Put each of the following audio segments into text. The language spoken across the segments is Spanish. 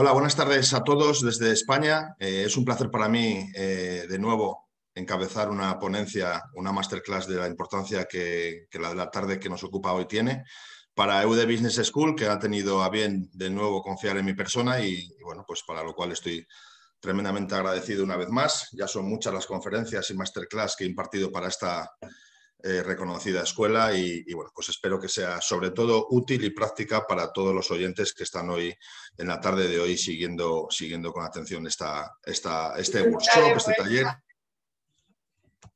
Hola, buenas tardes a todos desde España. Eh, es un placer para mí, eh, de nuevo, encabezar una ponencia, una masterclass de la importancia que, la tarde que nos ocupa hoy tiene para EUD Business School, que ha tenido a bien de nuevo confiar en mi persona y bueno, pues para lo cual estoy tremendamente agradecido una vez más. Ya son muchas las conferencias y masterclass que he impartido para esta eh, reconocida escuela y, bueno, pues espero que sea sobre todo útil y práctica para todos los oyentes que están hoy en la tarde de hoy siguiendo, siguiendo con atención esta, este workshop, este taller.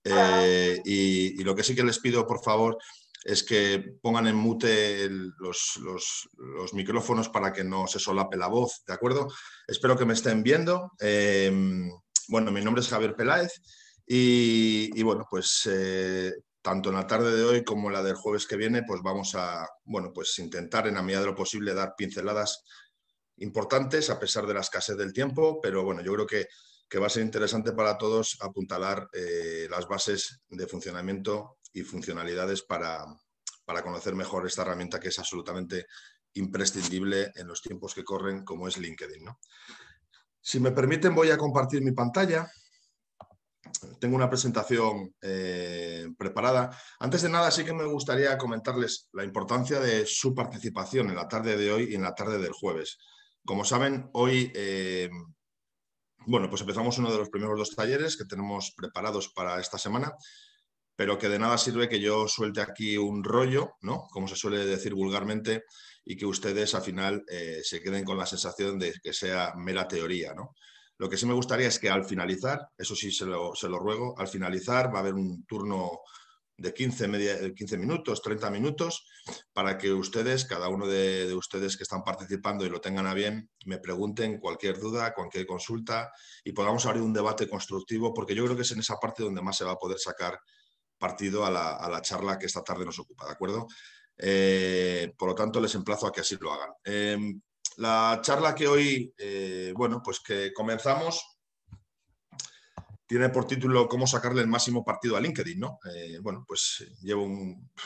Pues, eh, y, lo que sí que les pido, por favor, es que pongan en mute los, los, micrófonos para que no se solape la voz, ¿de acuerdo? Espero que me estén viendo. Em, bueno, mi nombre es Javier Peláez. Y, bueno, pues eh, tanto en la tarde de hoy como la del jueves que viene, pues vamos a, bueno, pues intentar en la medida de lo posible dar pinceladas importantes a pesar de la escasez del tiempo, pero bueno, yo creo que, va a ser interesante para todos apuntalar eh, las bases de funcionamiento y funcionalidades para, conocer mejor esta herramienta que es absolutamente imprescindible en los tiempos que corren, como es LinkedIn. Si me permiten, voy a compartir mi pantalla tengo una presentación eh, preparada. Antes de nada, sí que me gustaría comentarles la importancia de su participación en la tarde de hoy y en la tarde del jueves. Como saben, hoy, eh, bueno, pues empezamos uno de los primeros dos talleres que tenemos preparados para esta semana, pero que de nada sirve que yo suelte aquí un rollo, ¿no? Como se suele decir vulgarmente, y que ustedes al final eh, se queden con la sensación de que sea mera teoría, ¿no? Lo que sí me gustaría es que al finalizar, eso sí se lo, ruego, al finalizar va a haber un turno de 15, eh, minutos, 30 minutos, para que ustedes, cada uno de, ustedes que están participando y lo tengan a bien, me pregunten cualquier duda, cualquier consulta y podamos abrir un debate constructivo, porque yo creo que es en esa parte donde más se va a poder sacar partido a la, charla que esta tarde nos ocupa, ¿de acuerdo? Eh, por lo tanto, les emplazo a que así lo hagan. Em, la charla que hoy, eh, bueno, pues que comenzamos, tiene por título Cómo sacarle el máximo partido a LinkedIn, ¿no? Eh, bueno, pues eh, llevo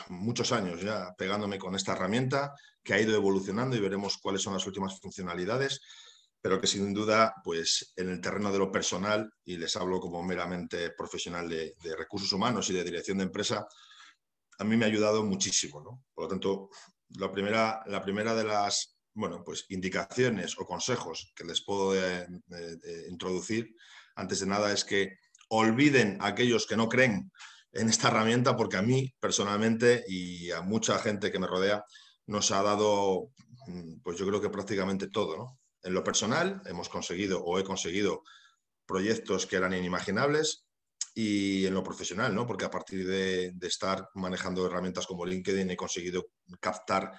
muchos años ya pegándome con esta herramienta que ha ido evolucionando y veremos cuáles son las últimas funcionalidades, pero que sin duda, pues en el terreno de lo personal, y les hablo como meramente profesional de, recursos humanos y de dirección de empresa, a mí me ha ayudado muchísimo, ¿no? Por lo tanto, la primera, la primera de las bueno, pues indicaciones o consejos que les puedo eh, eh, eh, introducir, antes de nada es que olviden a aquellos que no creen en esta herramienta, porque a mí personalmente y a mucha gente que me rodea nos ha dado, mm, pues yo creo que prácticamente todo, En lo personal hemos conseguido o he conseguido proyectos que eran inimaginables y en lo profesional, ¿no? Porque a partir de, de estar manejando herramientas como LinkedIn he conseguido captar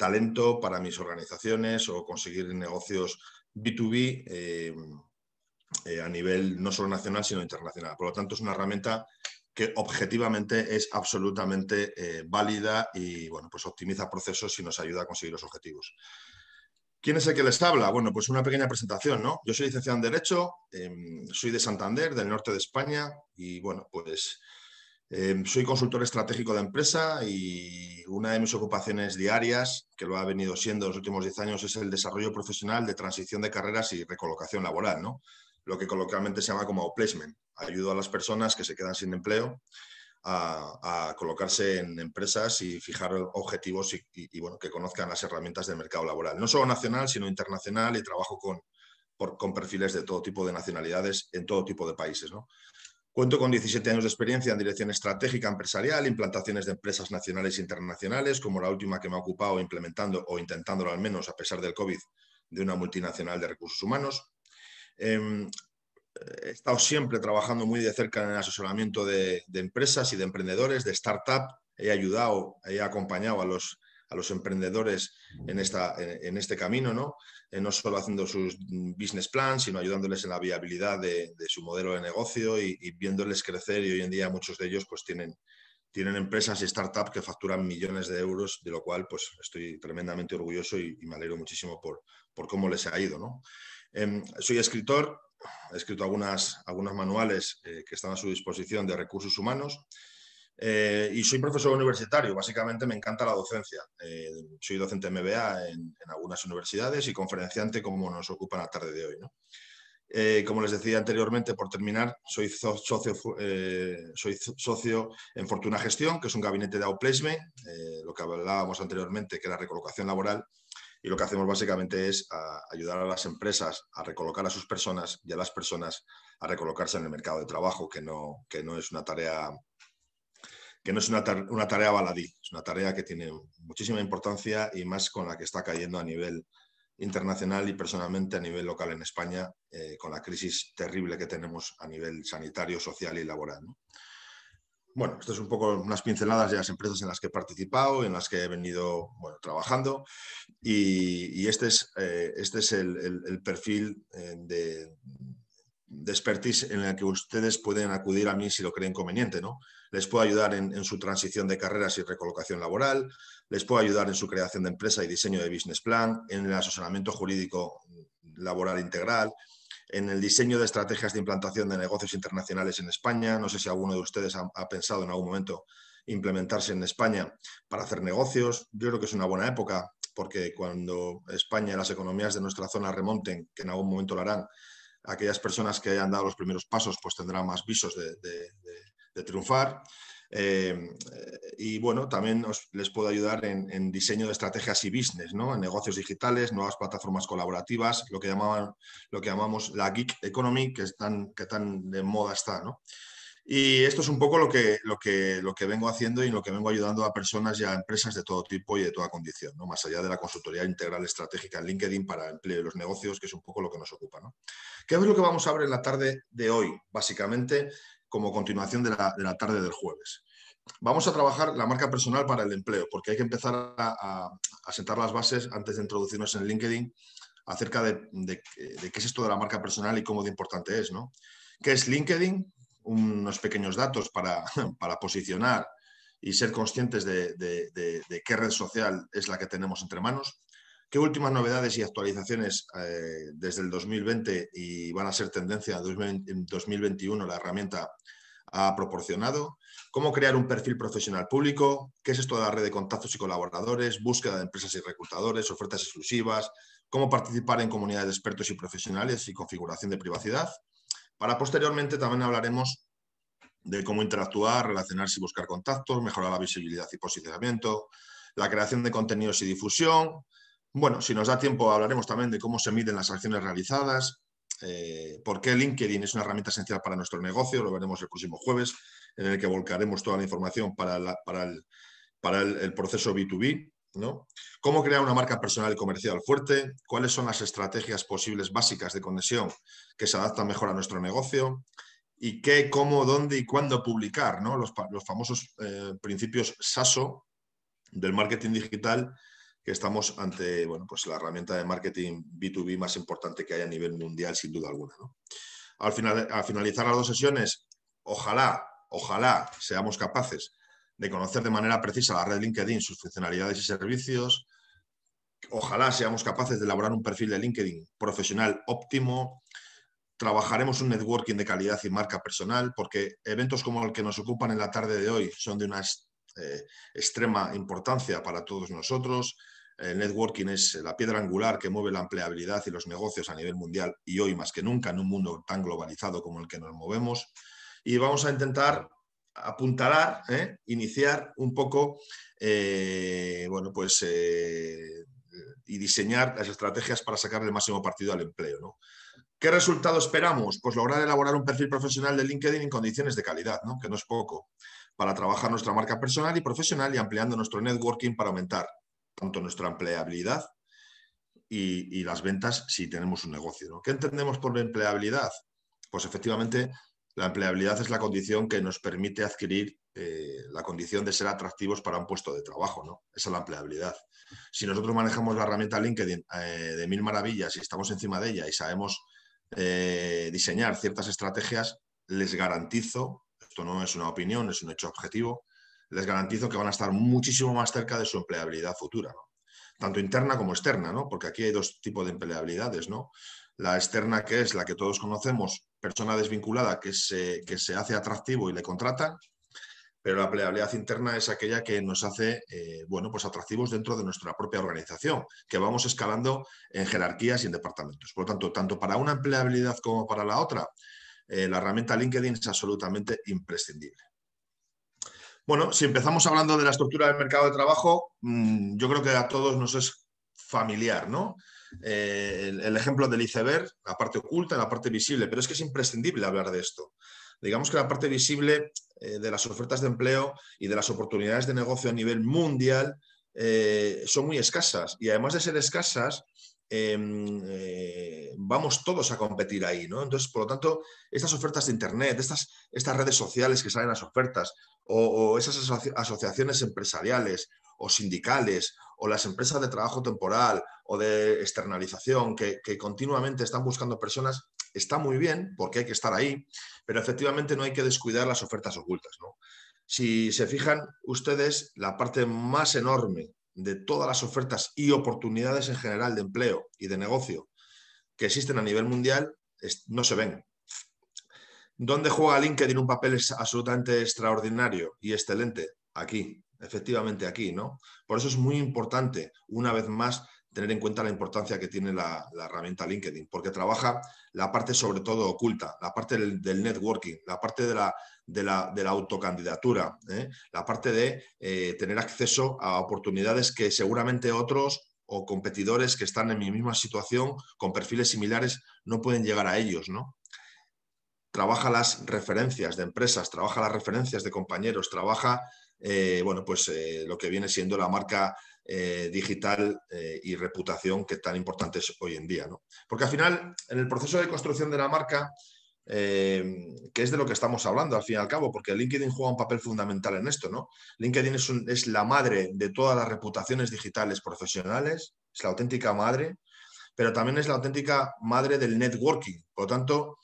talento para mis organizaciones o conseguir negocios B2B eh, eh, a nivel no solo nacional, sino internacional. Por lo tanto, es una herramienta que objetivamente es absolutamente eh, válida y bueno, pues optimiza procesos y nos ayuda a conseguir los objetivos. ¿Quién es el que les habla? Bueno, pues una pequeña presentación, ¿no? Yo soy licenciado en Derecho, em, soy de Santander, del norte de España, y bueno, pues Em, soy consultor estratégico de empresa y una de mis ocupaciones diarias, que lo ha venido siendo los últimos 10 años, es el desarrollo profesional de transición de carreras y recolocación laboral, ¿no? lo que coloquialmente se llama como placement. Ayudo a las personas que se quedan sin empleo a, colocarse en empresas y fijar objetivos y, bueno, que conozcan las herramientas del mercado laboral, no solo nacional, sino internacional y trabajo con, con perfiles de todo tipo de nacionalidades en todo tipo de países. ¿no? Cuento con 17 años de experiencia en dirección estratégica empresarial, implantaciones de empresas nacionales e internacionales, como la última que me ha ocupado implementando o intentándolo al menos a pesar del COVID de una multinacional de recursos humanos. Em, he estado siempre trabajando muy de cerca en el asesoramiento de, empresas y de emprendedores, de startup. He ayudado, he acompañado a los, emprendedores en, en este camino, ¿no? Eh, no solo haciendo sus business plans, sino ayudándoles en la viabilidad de, su modelo de negocio y, viéndoles crecer. Y hoy en día muchos de ellos pues tienen, tienen empresas y startups que facturan millones de euros, de lo cual pues estoy tremendamente orgulloso y, me alegro muchísimo por, por cómo les ha ido. ¿no? Em, soy escritor, he escrito algunas, algunos manuales eh, que están a su disposición de recursos humanos. Eh, y soy profesor universitario, básicamente me encanta la docencia. Eh, soy docente MBA en, algunas universidades y conferenciante como nos ocupa la tarde de hoy. Eh, como les decía anteriormente, por terminar, soy socio, soy socio en Fortuna Gestión, que es un gabinete de outplacement, lo que hablábamos anteriormente, que era recolocación laboral, y lo que hacemos básicamente es ayudar a las empresas a recolocar a sus personas y a las personas a recolocarse en el mercado de trabajo, que no, que no es una tarea que no es una, tarea baladí, es una tarea que tiene muchísima importancia y más con la que está cayendo a nivel internacional y personalmente a nivel local en España, eh, con la crisis terrible que tenemos a nivel sanitario, social y laboral. Bueno, esto es un poco unas pinceladas de las empresas en las que he participado, en las que he venido trabajando y, este es, eh, este es el, perfil eh, de, de expertise en la que ustedes pueden acudir a mí si lo creen conveniente. ¿no? Les puedo ayudar en, su transición de carreras y recolocación laboral, les puedo ayudar en su creación de empresa y diseño de business plan, en el asesoramiento jurídico laboral integral, en el diseño de estrategias de implantación de negocios internacionales en España. No sé si alguno de ustedes ha pensado en algún momento implementarse en España para hacer negocios. Yo creo que es una buena época porque cuando España y las economías de nuestra zona remonten, que en algún momento lo harán, aquellas personas que hayan dado los primeros pasos pues tendrán más visos de, triunfar. Eh, y bueno, también les puedo ayudar en, diseño de estrategias y business, ¿no? en negocios digitales, nuevas plataformas colaborativas, lo que, llamaban, lo que llamamos la geek economy, que, tan, que tan de moda está. ¿no? Y esto es un poco lo que, lo, que, lo que vengo haciendo y lo que vengo ayudando a personas y a empresas de todo tipo y de toda condición, ¿no? más allá de la consultoría integral estratégica en LinkedIn para el empleo y los negocios, que es un poco lo que nos ocupa. ¿Qué es lo que vamos a ver en la tarde de hoy? Básicamente, como continuación de la, tarde del jueves vamos a trabajar la marca personal para el empleo, porque hay que empezar a, sentar las bases antes de introducirnos en LinkedIn acerca de, qué es esto de la marca personal y cómo de importante es, ¿no? ¿Qué es LinkedIn? unos pequeños datos para, posicionar y ser conscientes de, qué red social es la que tenemos entre manos. ¿Qué últimas novedades y actualizaciones eh, desde el 2020 y van a ser tendencia en 2021 la herramienta ha proporcionado? ¿Cómo crear un perfil profesional público? ¿Qué es esto de la red de contactos y colaboradores? ¿Búsqueda de empresas y reclutadores? ¿Ofertas exclusivas? ¿Cómo participar en comunidades de expertos y profesionales y configuración de privacidad? Para posteriormente también hablaremos de cómo interactuar, relacionarse y buscar contactos, mejorar la visibilidad y posicionamiento, la creación de contenidos y difusión. Bueno, si nos da tiempo hablaremos también de cómo se miden las acciones realizadas, eh, por qué LinkedIn es una herramienta esencial para nuestro negocio, lo veremos el próximo jueves, en el que volcaremos toda la información para, el, el proceso B2B. ¿Cómo crear una marca personal y comercial fuerte? ¿Cuáles son las estrategias posibles básicas de conexión que se adaptan mejor a nuestro negocio? ¿Y qué, cómo, dónde y cuándo publicar? Los, famosos eh, principios SASO del marketing digital que estamos ante pues la herramienta de marketing B2B más importante que hay a nivel mundial, sin duda alguna. al finalizar las dos sesiones, ojalá, ojalá seamos capaces de conocer de manera precisa la red LinkedIn, sus funcionalidades y servicios. Ojalá seamos capaces de elaborar un perfil de LinkedIn profesional óptimo. Trabajaremos un networking de calidad y marca personal, porque eventos como el que nos ocupan en la tarde de hoy son de una eh, extrema importancia para todos nosotros. El networking es la piedra angular que mueve la empleabilidad y los negocios a nivel mundial y hoy más que nunca en un mundo tan globalizado como el que nos movemos. Y vamos a intentar apuntar ¿eh? iniciar un poco, eh, bueno, pues, eh, y diseñar las estrategias para sacar el máximo partido al empleo. ¿no? ¿Qué resultado esperamos? Pues lograr elaborar un perfil profesional de LinkedIn en condiciones de calidad, que no es poco, para trabajar nuestra marca personal y profesional y ampliando nuestro networking para aumentar tanto nuestra empleabilidad y, las ventas si tenemos un negocio. ¿Qué entendemos por empleabilidad? Pues efectivamente la empleabilidad es la condición que nos permite adquirir eh, la condición de ser atractivos para un puesto de trabajo, ¿no? Esa es la empleabilidad. Si nosotros manejamos la herramienta LinkedIn eh, de mil maravillas y estamos encima de ella y sabemos eh, diseñar ciertas estrategias, les garantizo, esto no es una opinión, es un hecho objetivo, les garantizo que van a estar muchísimo más cerca de su empleabilidad futura, tanto interna como externa, ¿no? Porque aquí hay dos tipos de empleabilidades, ¿no? la externa que es la que todos conocemos, persona desvinculada que se, que se hace atractivo y le contratan, pero la empleabilidad interna es aquella que nos hace eh, bueno, pues atractivos dentro de nuestra propia organización, que vamos escalando en jerarquías y en departamentos. Por lo tanto, tanto para una empleabilidad como para la otra, eh, la herramienta LinkedIn es absolutamente imprescindible. Bueno, si empezamos hablando de la estructura del mercado de trabajo, mm, yo creo que a todos nos es familiar, ¿no? Eh, el, ejemplo del iceberg, la parte oculta, la parte visible, pero es que es imprescindible hablar de esto. Digamos que la parte visible eh, de las ofertas de empleo y de las oportunidades de negocio a nivel mundial eh, son muy escasas y además de ser escasas, em, vamos todos a competir ahí, ¿no? Entonces, por lo tanto, estas ofertas de Internet, estas, estas redes sociales que salen las ofertas o, esas asociaciones empresariales o sindicales o las empresas de trabajo temporal o de externalización que, continuamente están buscando personas, está muy bien porque hay que estar ahí, pero efectivamente no hay que descuidar las ofertas ocultas. Si se fijan ustedes, la parte más enorme de todas las ofertas y oportunidades en general de empleo y de negocio que existen a nivel mundial no se ven. ¿Dónde juega LinkedIn un papel absolutamente extraordinario y excelente? Aquí efectivamente aquí, ¿no? Por eso es muy importante, una vez más, tener en cuenta la importancia que tiene la, herramienta LinkedIn, porque trabaja la parte sobre todo oculta, la parte del, networking, la parte de la, de la, autocandidatura, ¿eh? la parte de eh, tener acceso a oportunidades que seguramente otros o competidores que están en mi misma situación con perfiles similares no pueden llegar a ellos, ¿no? trabaja las referencias de empresas, trabaja las referencias de compañeros, trabaja eh, bueno, pues, eh, lo que viene siendo la marca eh, digital y reputación que tan importante es hoy en día. Porque al final, en el proceso de construcción de la marca, que es de lo que estamos hablando al fin y al cabo, porque LinkedIn juega un papel fundamental en esto, ¿no? LinkedIn es, es, la madre de todas las reputaciones digitales profesionales, es la auténtica madre, pero también es la auténtica madre del networking. Por lo tanto,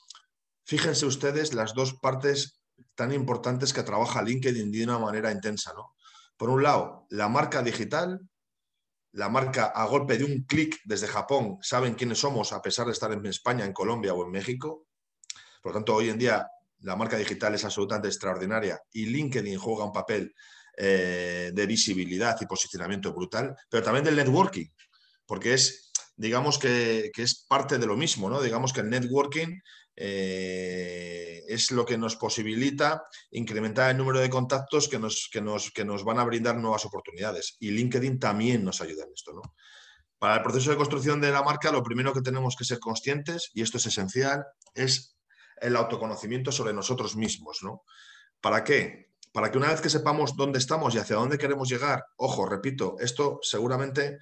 Fíjense ustedes las dos partes tan importantes que trabaja LinkedIn de una manera intensa, ¿no? Por un lado, la marca digital, la marca a golpe de un clic desde Japón, saben quiénes somos a pesar de estar en España, en Colombia o en México. Por lo tanto, hoy en día la marca digital es absolutamente extraordinaria y LinkedIn juega un papel eh, de visibilidad y posicionamiento brutal, pero también del networking, porque es digamos que, es parte de lo mismo, ¿no? Digamos que el networking eh, es lo que nos posibilita incrementar el número de contactos que nos, nos, que nos van a brindar nuevas oportunidades. Y LinkedIn también nos ayuda en esto, ¿no? Para el proceso de construcción de la marca, lo primero que tenemos que ser conscientes, y esto es esencial, es el autoconocimiento sobre nosotros mismos, ¿no? ¿Para qué? Para que una vez que sepamos dónde estamos y hacia dónde queremos llegar, ojo, repito, esto seguramente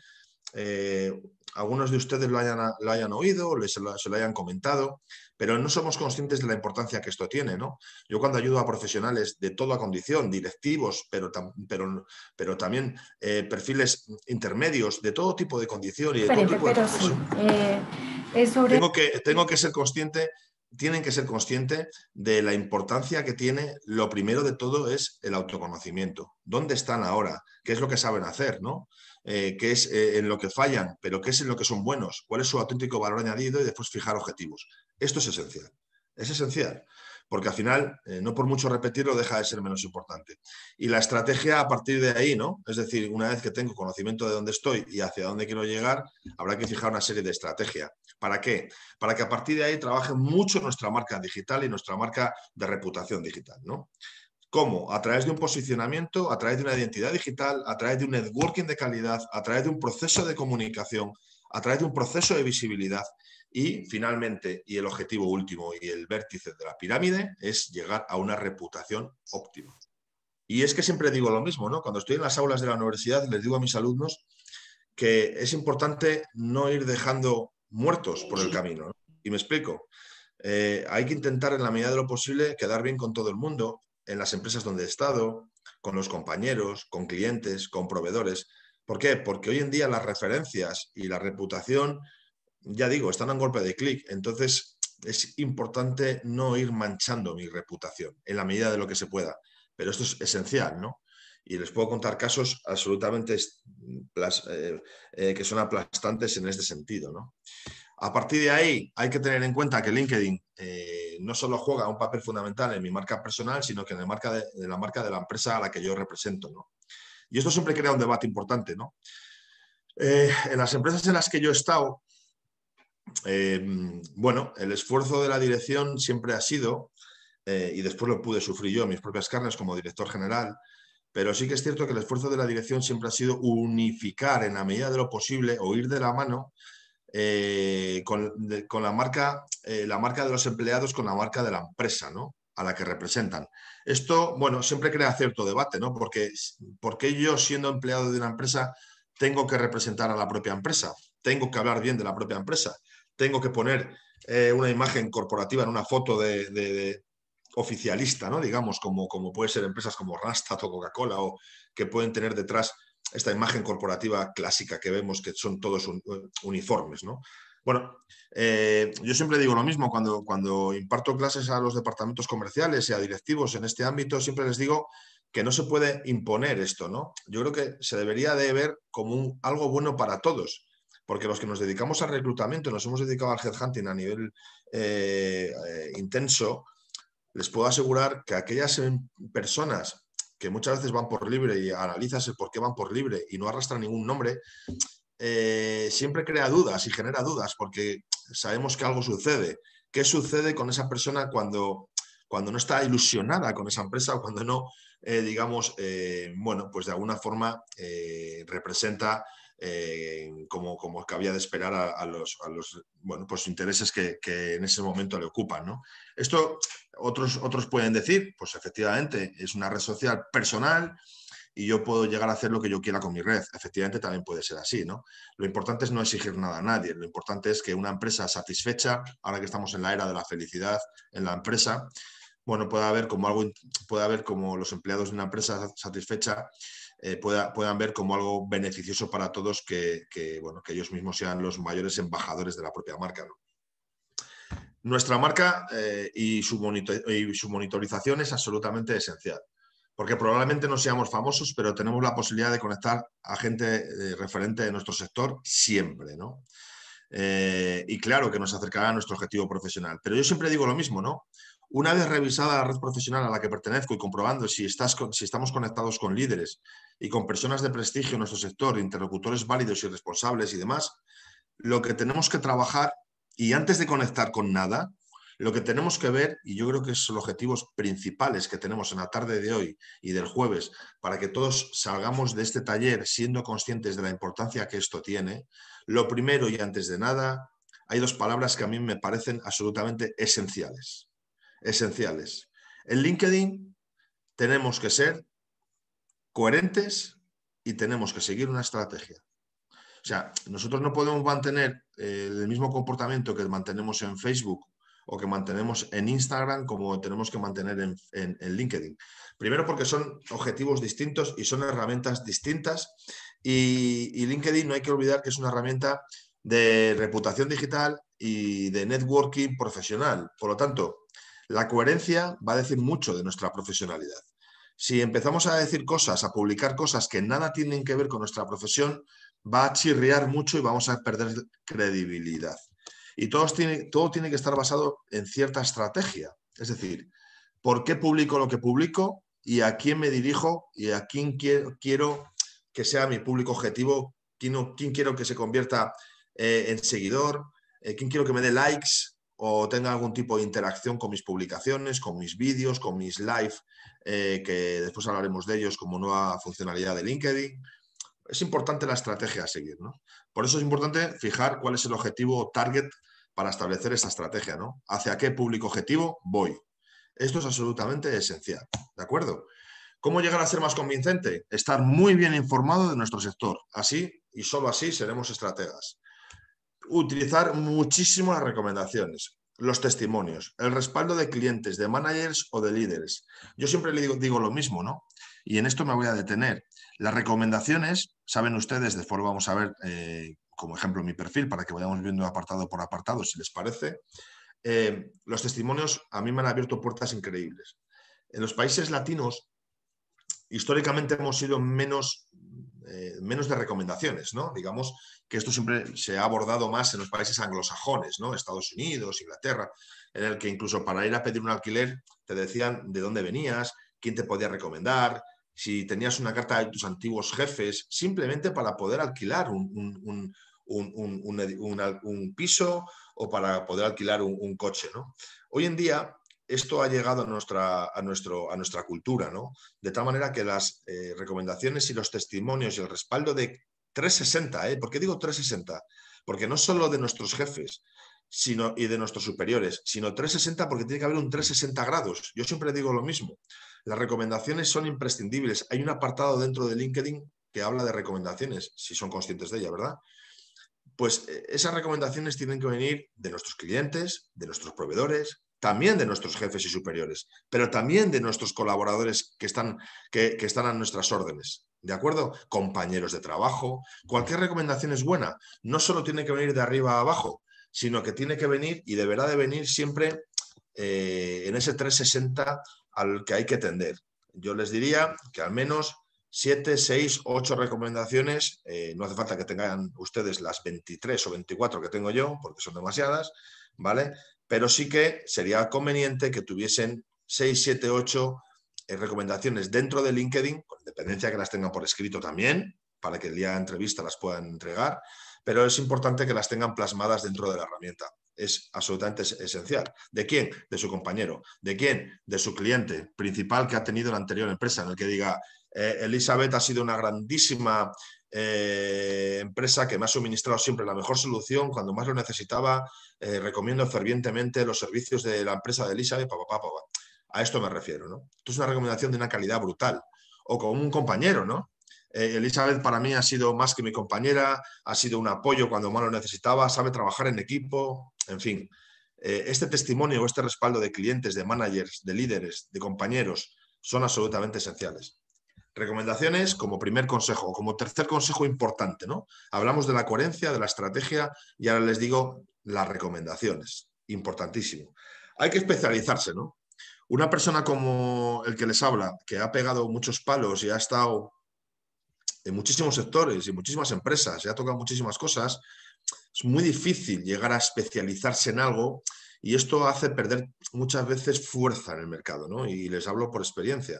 eh, algunos de ustedes lo hayan, lo hayan oído, les, se lo hayan comentado, pero no somos conscientes de la importancia que esto tiene. ¿no? Yo cuando ayudo a profesionales de toda condición, directivos, pero, también eh, perfiles intermedios, de todo tipo de condición y de todo tipo de eh, tengo, que, tengo que ser consciente tienen que ser conscientes de la importancia que tiene, lo primero de todo es el autoconocimiento. ¿Dónde están ahora? ¿Qué es lo que saben hacer? ¿no? Eh, qué es eh, en lo que fallan, pero qué es en lo que son buenos, cuál es su auténtico valor añadido y después fijar objetivos. Esto es esencial. Es esencial, porque al final, eh, no por mucho repetirlo, deja de ser menos importante. Y la estrategia a partir de ahí, ¿no? Es decir, una vez que tengo conocimiento de dónde estoy y hacia dónde quiero llegar, habrá que fijar una serie de estrategias. ¿Para qué? Para que a partir de ahí trabaje mucho nuestra marca digital y nuestra marca de reputación digital, ¿no? ¿Cómo? A través de un posicionamiento, a través de una identidad digital, a través de un networking de calidad, a través de un proceso de comunicación, a través de un proceso de visibilidad. Y finalmente, y el objetivo último y el vértice de la pirámide es llegar a una reputación óptima. Y es que siempre digo lo mismo, ¿no? Cuando estoy en las aulas de la universidad les digo a mis alumnos que es importante no ir dejando muertos por el camino. Y me explico. Eh, hay que intentar en la medida de lo posible quedar bien con todo el mundo, en las empresas donde he estado, con los compañeros, con clientes, con proveedores. ¿Por qué? Porque hoy en día las referencias y la reputación, ya digo, están a golpe de clic. Entonces es importante no ir manchando mi reputación en la medida de lo que se pueda. Pero esto es esencial, ¿no? Y les puedo contar casos absolutamente eh, eh, que son aplastantes en este sentido, ¿no? A partir de ahí, hay que tener en cuenta que LinkedIn eh, no solo juega un papel fundamental en mi marca personal, sino que en, la marca de, la marca de la empresa a la que yo represento. Y esto siempre crea un debate importante. Eh, en las empresas en las que yo he estado, eh, bueno, el esfuerzo de la dirección siempre ha sido, y después lo pude sufrir yo en mis propias carnes como director general, pero sí que es cierto que el esfuerzo de la dirección siempre ha sido unificar en la medida de lo posible o ir de la mano eh, con, la, marca, eh, la marca de los empleados con la marca de la empresa, ¿no? A la que representan. Esto, bueno, siempre crea cierto debate, ¿no? Porque, yo, siendo empleado de una empresa, tengo que representar a la propia empresa, tengo que hablar bien de la propia empresa, tengo que poner eh, una imagen corporativa en una foto de, oficialista, ¿no? Digamos, como, como puede ser empresas como Rastat o Coca-Cola o que pueden tener detrás esta imagen corporativa clásica que vemos que son todos uniformes, ¿no? Bueno, eh, yo siempre digo lo mismo cuando, cuando imparto clases a los departamentos comerciales y a directivos en este ámbito, siempre les digo que no se puede imponer esto, ¿no? Yo creo que se debería de ver como algo bueno para todos, porque los que nos dedicamos al reclutamiento, nos hemos dedicado al headhunting a nivel eh, eh, intenso, les puedo asegurar que aquellas em, personas que muchas veces van por libre y analizas el por qué van por libre y no arrastra ningún nombre, eh, siempre crea dudas y genera dudas porque sabemos que algo sucede. ¿Qué sucede con esa persona cuando, cuando no está ilusionada con esa empresa o cuando no, eh, digamos, eh, bueno, pues de alguna forma representa como, como cabía de esperar a, los, pues intereses que, en ese momento le ocupan, ¿no? Esto otros, otros pueden decir, pues efectivamente, es una red social personal y yo puedo llegar a hacer lo que yo quiera con mi red. Efectivamente, también puede ser así, ¿no? Lo importante es no exigir nada a nadie. Lo importante es que una empresa satisfecha, ahora que estamos en la era de la felicidad en la empresa, bueno, pueda haber como algo, puede haber como los empleados de una empresa satisfecha eh, puedan ver como algo beneficioso para todos que, que ellos mismos sean los mayores embajadores de la propia marca. ¿no? Nuestra marca eh, y, su monitorización es absolutamente esencial, porque probablemente no seamos famosos, pero tenemos la posibilidad de conectar a gente eh, referente de nuestro sector siempre, ¿no? Eh, y claro que nos acercará a nuestro objetivo profesional. Pero yo siempre digo lo mismo, ¿no? Una vez revisada la red profesional a la que pertenezco y comprobando si, estás si estamos conectados con líderes y con personas de prestigio en nuestro sector, interlocutores válidos y responsables y demás, lo que tenemos que trabajar y antes de conectar con nada, lo que tenemos que ver, y yo creo que son los objetivos principales que tenemos en la tarde de hoy y del jueves, para que todos salgamos de este taller siendo conscientes de la importancia que esto tiene, lo primero y antes de nada, hay dos palabras que a mí me parecen absolutamente esenciales. Esenciales. En LinkedIn tenemos que ser coherentes y tenemos que seguir una estrategia. O sea, nosotros no podemos mantener eh, el mismo comportamiento que mantenemos en Facebook o que mantenemos en Instagram como tenemos que mantener en, LinkedIn. Primero porque son objetivos distintos y son herramientas distintas y LinkedIn no hay que olvidar que es una herramienta de reputación digital y de networking profesional. Por lo tanto, la coherencia va a decir mucho de nuestra profesionalidad. Si empezamos a decir cosas, a publicar cosas que nada tienen que ver con nuestra profesión, va a chirriar mucho y vamos a perder credibilidad. Y todos tiene, todo tiene que estar basado en cierta estrategia. Es decir, ¿por qué publico lo que publico y a quién me dirijo y a quién quiero, que sea mi público objetivo? ¿Quién, quiero que se convierta eh, en seguidor? Eh, ¿Quién quiero que me dé likes? o tenga algún tipo de interacción con mis publicaciones, con mis vídeos, con mis live, eh, que después hablaremos de ellos como nueva funcionalidad de LinkedIn es importante la estrategia a seguir, ¿no? Por eso es importante fijar cuál es el objetivo target para establecer esa estrategia, ¿no? Hacia qué público objetivo voy. Esto es absolutamente esencial, ¿de acuerdo? ¿Cómo llegar a ser más convincente? Estar muy bien informado de nuestro sector. Así y solo así seremos estrategas. Utilizar muchísimo las recomendaciones, los testimonios, el respaldo de clientes, de managers o de líderes. Yo siempre le digo, digo lo mismo, ¿no? Y en esto me voy a detener. Las recomendaciones, saben ustedes, de forma vamos a ver eh, como ejemplo mi perfil para que vayamos viendo apartado por apartado, si les parece. Eh, los testimonios a mí me han abierto puertas increíbles. En los países latinos, históricamente hemos sido menos, eh, menos de recomendaciones, ¿no? Digamos que esto siempre se ha abordado más en los países anglosajones, ¿no? Estados Unidos, Inglaterra, en el que incluso para ir a pedir un alquiler te decían de dónde venías, quién te podía recomendar, si tenías una carta de tus antiguos jefes, simplemente para poder alquilar un, piso o para poder alquilar un, coche. Hoy en día esto ha llegado a nuestra, a nuestro, a nuestra cultura, de tal manera que las eh, recomendaciones y los testimonios y el respaldo de 360, ¿eh? ¿por qué digo 360? Porque no solo de nuestros jefes, sino, y de nuestros superiores, sino 360 porque tiene que haber un 360 grados. Yo siempre digo lo mismo. Las recomendaciones son imprescindibles. Hay un apartado dentro de LinkedIn que habla de recomendaciones, si son conscientes de ella, ¿verdad? Pues eh, esas recomendaciones tienen que venir de nuestros clientes, de nuestros proveedores, también de nuestros jefes y superiores, pero también de nuestros colaboradores que están, que, que están a nuestras órdenes. ¿De acuerdo? Compañeros de trabajo. Cualquier recomendación es buena. No solo tiene que venir de arriba a abajo, sino que tiene que venir y deberá de venir siempre eh, en ese 360 al que hay que tender. Yo les diría que al menos 7, 6, 8 recomendaciones, eh, no hace falta que tengan ustedes las 23 o 24 que tengo yo, porque son demasiadas, ¿vale? Pero sí que sería conveniente que tuviesen 6, 7, 8 recomendaciones dentro de LinkedIn, con independencia que las tengan por escrito también, para que el día de entrevista las puedan entregar, pero es importante que las tengan plasmadas dentro de la herramienta. Es absolutamente esencial. ¿De quién? De su compañero. ¿De quién? De su cliente principal que ha tenido la anterior empresa, en el que diga, eh, Elizabeth ha sido una grandísima eh, empresa que me ha suministrado siempre la mejor solución cuando más lo necesitaba. Eh, recomiendo fervientemente los servicios de la empresa de Elizabeth. a esto me refiero, ¿no? Esto es una recomendación de una calidad brutal. O con un compañero, ¿no? Eh, Elizabeth para mí ha sido más que mi compañera, ha sido un apoyo cuando más lo necesitaba, sabe trabajar en equipo, en fin. Eh, este testimonio o este respaldo de clientes, de managers, de líderes, de compañeros, son absolutamente esenciales. Recomendaciones como primer consejo, como tercer consejo importante, ¿no? Hablamos de la coherencia, de la estrategia y ahora les digo las recomendaciones. Importantísimo. Hay que especializarse, ¿no? Una persona como el que les habla, que ha pegado muchos palos y ha estado en muchísimos sectores y muchísimas empresas, ya ha tocado muchísimas cosas, es muy difícil llegar a especializarse en algo y esto hace perder muchas veces fuerza en el mercado, ¿no? Y les hablo por experiencia.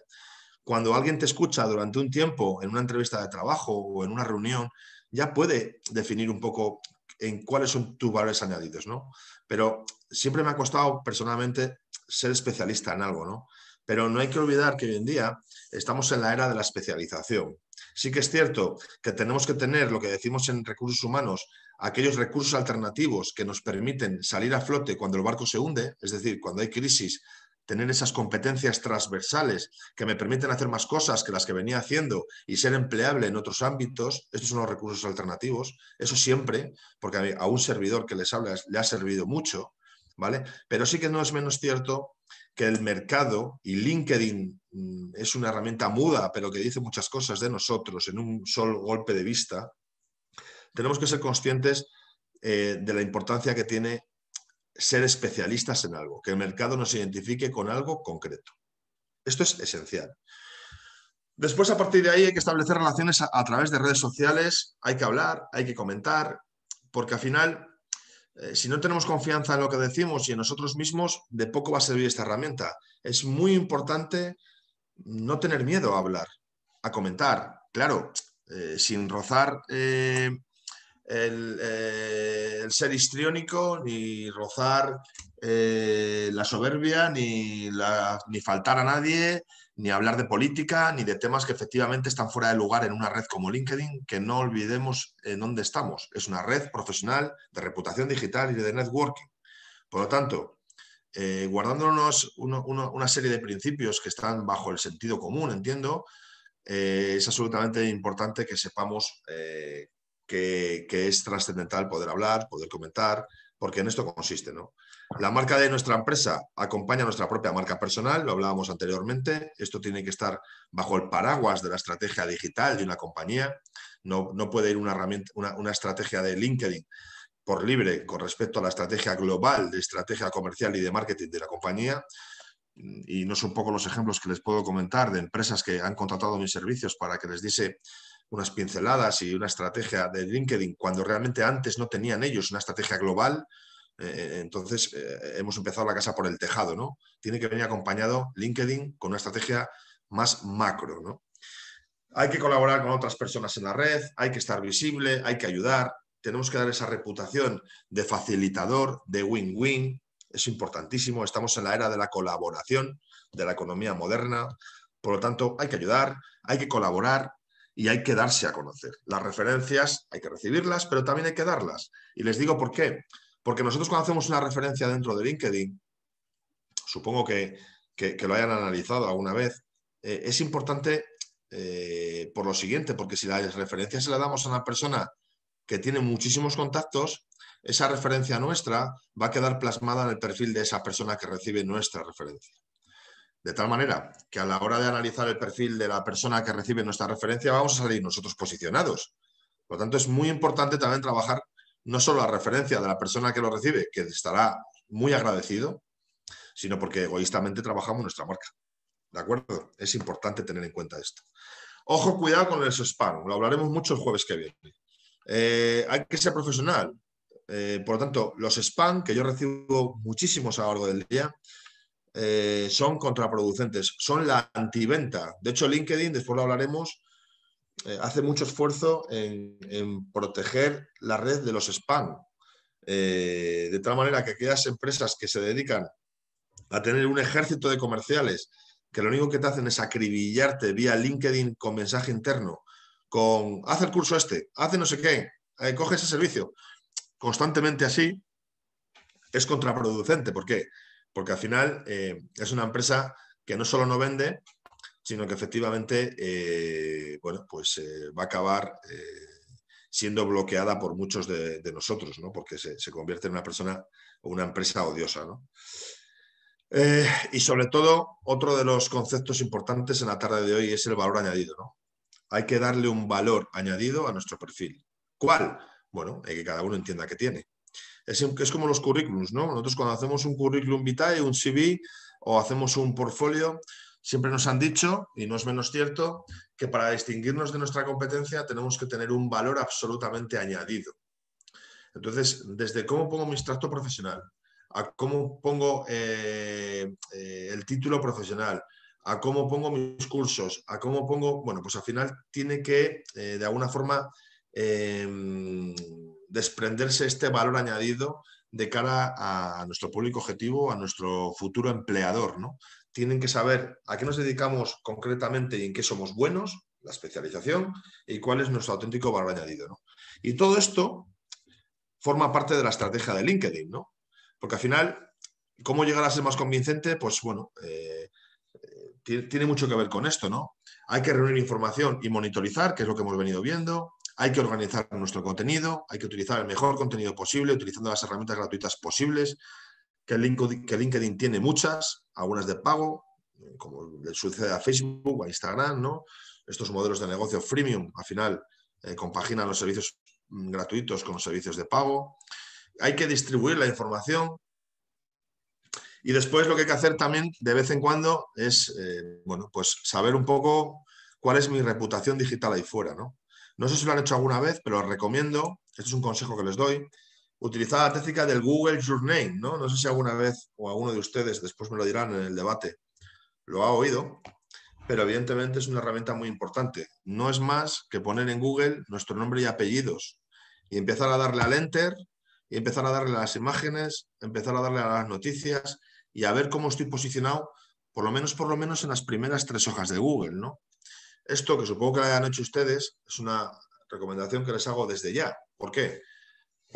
Cuando alguien te escucha durante un tiempo en una entrevista de trabajo o en una reunión, ya puede definir un poco en cuáles son tus valores añadidos, ¿no? Pero siempre me ha costado personalmente ser especialista en algo, ¿no? Pero no hay que olvidar que hoy en día estamos en la era de la especialización. Sí que es cierto que tenemos que tener lo que decimos en recursos humanos, aquellos recursos alternativos que nos permiten salir a flote cuando el barco se hunde, es decir, cuando hay crisis, tener esas competencias transversales que me permiten hacer más cosas que las que venía haciendo y ser empleable en otros ámbitos, estos son los recursos alternativos, eso siempre, porque a un servidor que les habla le ha servido mucho, ¿vale? Pero sí que no es menos cierto que el mercado y LinkedIn mm, es una herramienta muda, pero que dice muchas cosas de nosotros en un solo golpe de vista, tenemos que ser conscientes eh, de la importancia que tiene ser especialistas en algo, que el mercado nos identifique con algo concreto. Esto es esencial. Después, a partir de ahí, hay que establecer relaciones a través de redes sociales, hay que hablar, hay que comentar, porque al final eh, si no tenemos confianza en lo que decimos y en nosotros mismos, de poco va a servir esta herramienta. Es muy importante no tener miedo a hablar, a comentar, claro, eh, sin rozar eh, el, ser histriónico, ni rozar la soberbia, ni, ni faltar a nadie, ni hablar de política, ni de temas que efectivamente están fuera de lugar en una red como LinkedIn, que no olvidemos en dónde estamos. Es una red profesional de reputación digital y de networking. Por lo tanto, eh, guardándonos una serie de principios que están bajo el sentido común, entiendo, eh, es absolutamente importante que sepamos eh, que, es trascendental poder hablar, poder comentar, porque en esto consiste, ¿no? La marca de nuestra empresa acompaña nuestra propia marca personal, lo hablábamos anteriormente. Esto tiene que estar bajo el paraguas de la estrategia digital de una compañía. No, puede ir una, una, estrategia de LinkedIn por libre con respecto a la estrategia global de estrategia comercial y de marketing de la compañía. Y no son pocos los ejemplos que les puedo comentar de empresas que han contratado mis servicios para que les diese unas pinceladas y una estrategia de LinkedIn cuando realmente antes no tenían ellos una estrategia global eh, eh, entonces, eh, hemos empezado la casa por el tejado, ¿no? Tiene que venir acompañado LinkedIn con una estrategia más macro, Hay que colaborar con otras personas en la red, hay que estar visible, hay que ayudar, tenemos que dar esa reputación de facilitador, de win-win, es importantísimo, estamos en la era de la colaboración, de la economía moderna, por lo tanto hay que ayudar, hay que colaborar y hay que darse a conocer. Las referencias hay que recibirlas, pero también hay que darlas. Y les digo por qué, porque nosotros cuando hacemos una referencia dentro de LinkedIn, supongo que, que, lo hayan analizado alguna vez, eh, es importante eh, por lo siguiente, porque si la referencia se la damos a una persona que tiene muchísimos contactos, esa referencia nuestra va a quedar plasmada en el perfil de esa persona que recibe nuestra referencia. De tal manera que a la hora de analizar el perfil de la persona que recibe nuestra referencia vamos a salir nosotros posicionados. Por lo tanto, es muy importante también trabajar no solo a referencia de la persona que lo recibe, que estará muy agradecido, sino porque egoístamente trabajamos nuestra marca. ¿De acuerdo? Es importante tener en cuenta esto. Ojo, cuidado con el spam. Lo hablaremos mucho el jueves que viene. Eh, hay que ser profesional. Eh, por lo tanto, los spam, que yo recibo muchísimos a lo largo del día, eh, son contraproducentes, son la antiventa. De hecho, LinkedIn, después lo hablaremos, eh, hace mucho esfuerzo en, proteger la red de los spam, eh, de tal manera que aquellas empresas que se dedican a tener un ejército de comerciales que lo único que te hacen es acribillarte vía LinkedIn con mensaje interno, con haz el curso este, haz no sé qué, eh, coge ese servicio, constantemente así, es contraproducente. ¿Por qué? Porque al final es una empresa que no solo no vende, sino que efectivamente eh, bueno, pues, eh, va a acabar eh, siendo bloqueada por muchos de, nosotros, ¿no? porque se, convierte en una persona o una empresa odiosa. y sobre todo, otro de los conceptos importantes en la tarde de hoy es el valor añadido. Hay que darle un valor añadido a nuestro perfil. ¿Cuál? Bueno, hay que cada uno entienda que tiene. Es, es, como los currículums, ¿no? Nosotros cuando hacemos un currículum vitae, un CV o hacemos un portfolio, Siempre nos han dicho, y no es menos cierto, que para distinguirnos de nuestra competencia tenemos que tener un valor absolutamente añadido. Entonces, desde cómo pongo mi extracto profesional, a cómo pongo eh, eh, el título profesional, a cómo pongo mis cursos, a cómo pongo, bueno, pues al final tiene que, eh, de alguna forma, em, desprenderse este valor añadido de cara a, nuestro público objetivo, a nuestro futuro empleador, ¿no? tienen que saber a qué nos dedicamos concretamente y en qué somos buenos, la especialización, y cuál es nuestro auténtico valor añadido. Y todo esto forma parte de la estrategia de LinkedIn, ¿no? Porque al final, ¿cómo llegar a ser más convincente? Pues bueno, eh, eh, tiene mucho que ver con esto, ¿no? Hay que reunir información y monitorizar, que es lo que hemos venido viendo, hay que organizar nuestro contenido, hay que utilizar el mejor contenido posible, utilizando las herramientas gratuitas posibles, que LinkedIn, tiene muchas, algunas de pago, eh, como le sucede a Facebook, a Instagram, ¿no? Estos modelos de negocio freemium, al final, eh, compaginan los servicios mm, gratuitos con los servicios de pago. Hay que distribuir la información. Y después lo que hay que hacer también de vez en cuando es, eh, bueno, pues saber un poco cuál es mi reputación digital ahí fuera, ¿no? No sé si lo han hecho alguna vez, pero os recomiendo, este es un consejo que les doy, Utilizar la técnica del Google Your Name, ¿no? No sé si alguna vez o alguno de ustedes, después me lo dirán en el debate, lo ha oído, pero evidentemente es una herramienta muy importante. No es más que poner en Google nuestro nombre y apellidos y empezar a darle al enter y empezar a darle a las imágenes, empezar a darle a las noticias y a ver cómo estoy posicionado, por lo menos, por lo menos en las primeras tres hojas de Google, ¿no? Esto que supongo que lo hayan hecho ustedes es una recomendación que les hago desde ya. ¿Por qué?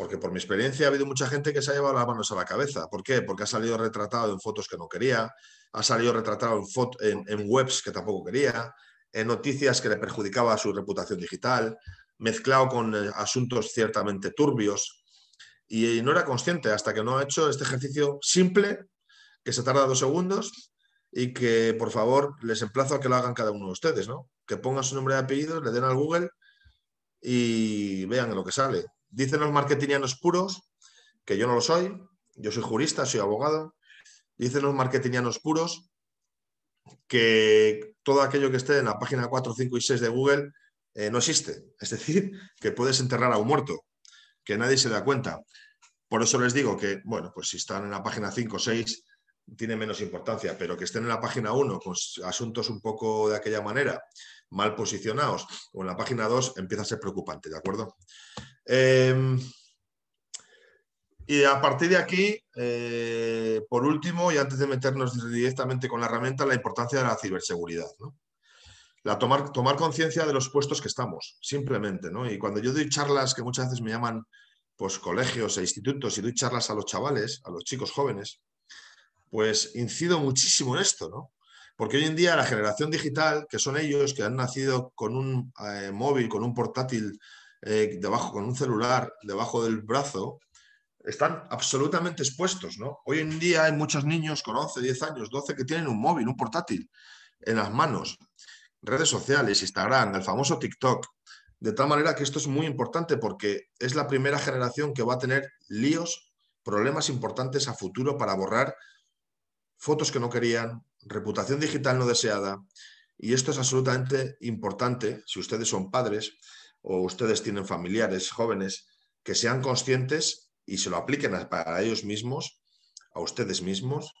Porque por mi experiencia ha habido mucha gente que se ha llevado las manos a la cabeza. ¿Por qué? Porque ha salido retratado en fotos que no quería, ha salido retratado en, webs que tampoco quería, en noticias que le perjudicaba su reputación digital, mezclado con eh, asuntos ciertamente turbios. Y, no era consciente hasta que no ha hecho este ejercicio simple, que se tarda dos segundos, y que por favor les emplazo a que lo hagan cada uno de ustedes, ¿no? Que pongan su nombre y apellido, le den al Google y vean lo que sale. Dicen los marketingianos puros, que yo no lo soy, yo soy jurista, soy abogado, dicen los marketingianos puros que todo aquello que esté en la página 4, 5 y 6 de Google eh, no existe. Es decir, que puedes enterrar a un muerto, que nadie se da cuenta. Por eso les digo que, bueno, pues si están en la página 5 o 6 tiene menos importancia, pero que estén en la página 1 con asuntos un poco de aquella manera, mal posicionados, o en la página 2 empieza a ser preocupante, ¿de acuerdo? Em, y a partir de aquí, eh, por último, y antes de meternos directamente con la herramienta, la importancia de la ciberseguridad. La tomar, conciencia de los puestos que estamos, simplemente. ¿no? Y cuando yo doy charlas, que muchas veces me llaman pues, colegios e institutos, y doy charlas a los chavales, a los chicos jóvenes, pues incido muchísimo en esto, ¿no? Porque hoy en día la generación digital, que son ellos que han nacido con un eh, móvil, con un portátil eh, debajo con un celular, debajo del brazo, están absolutamente expuestos, Hoy en día hay muchos niños con 11, 10 años, 12 que tienen un móvil, un portátil en las manos, redes sociales, Instagram, el famoso TikTok. De tal manera que esto es muy importante porque es la primera generación que va a tener líos, problemas importantes a futuro para borrar fotos que no querían, reputación digital no deseada. Y esto es absolutamente importante si ustedes son padres o ustedes tienen familiares jóvenes que sean conscientes y se lo apliquen para ellos mismos, a ustedes mismos,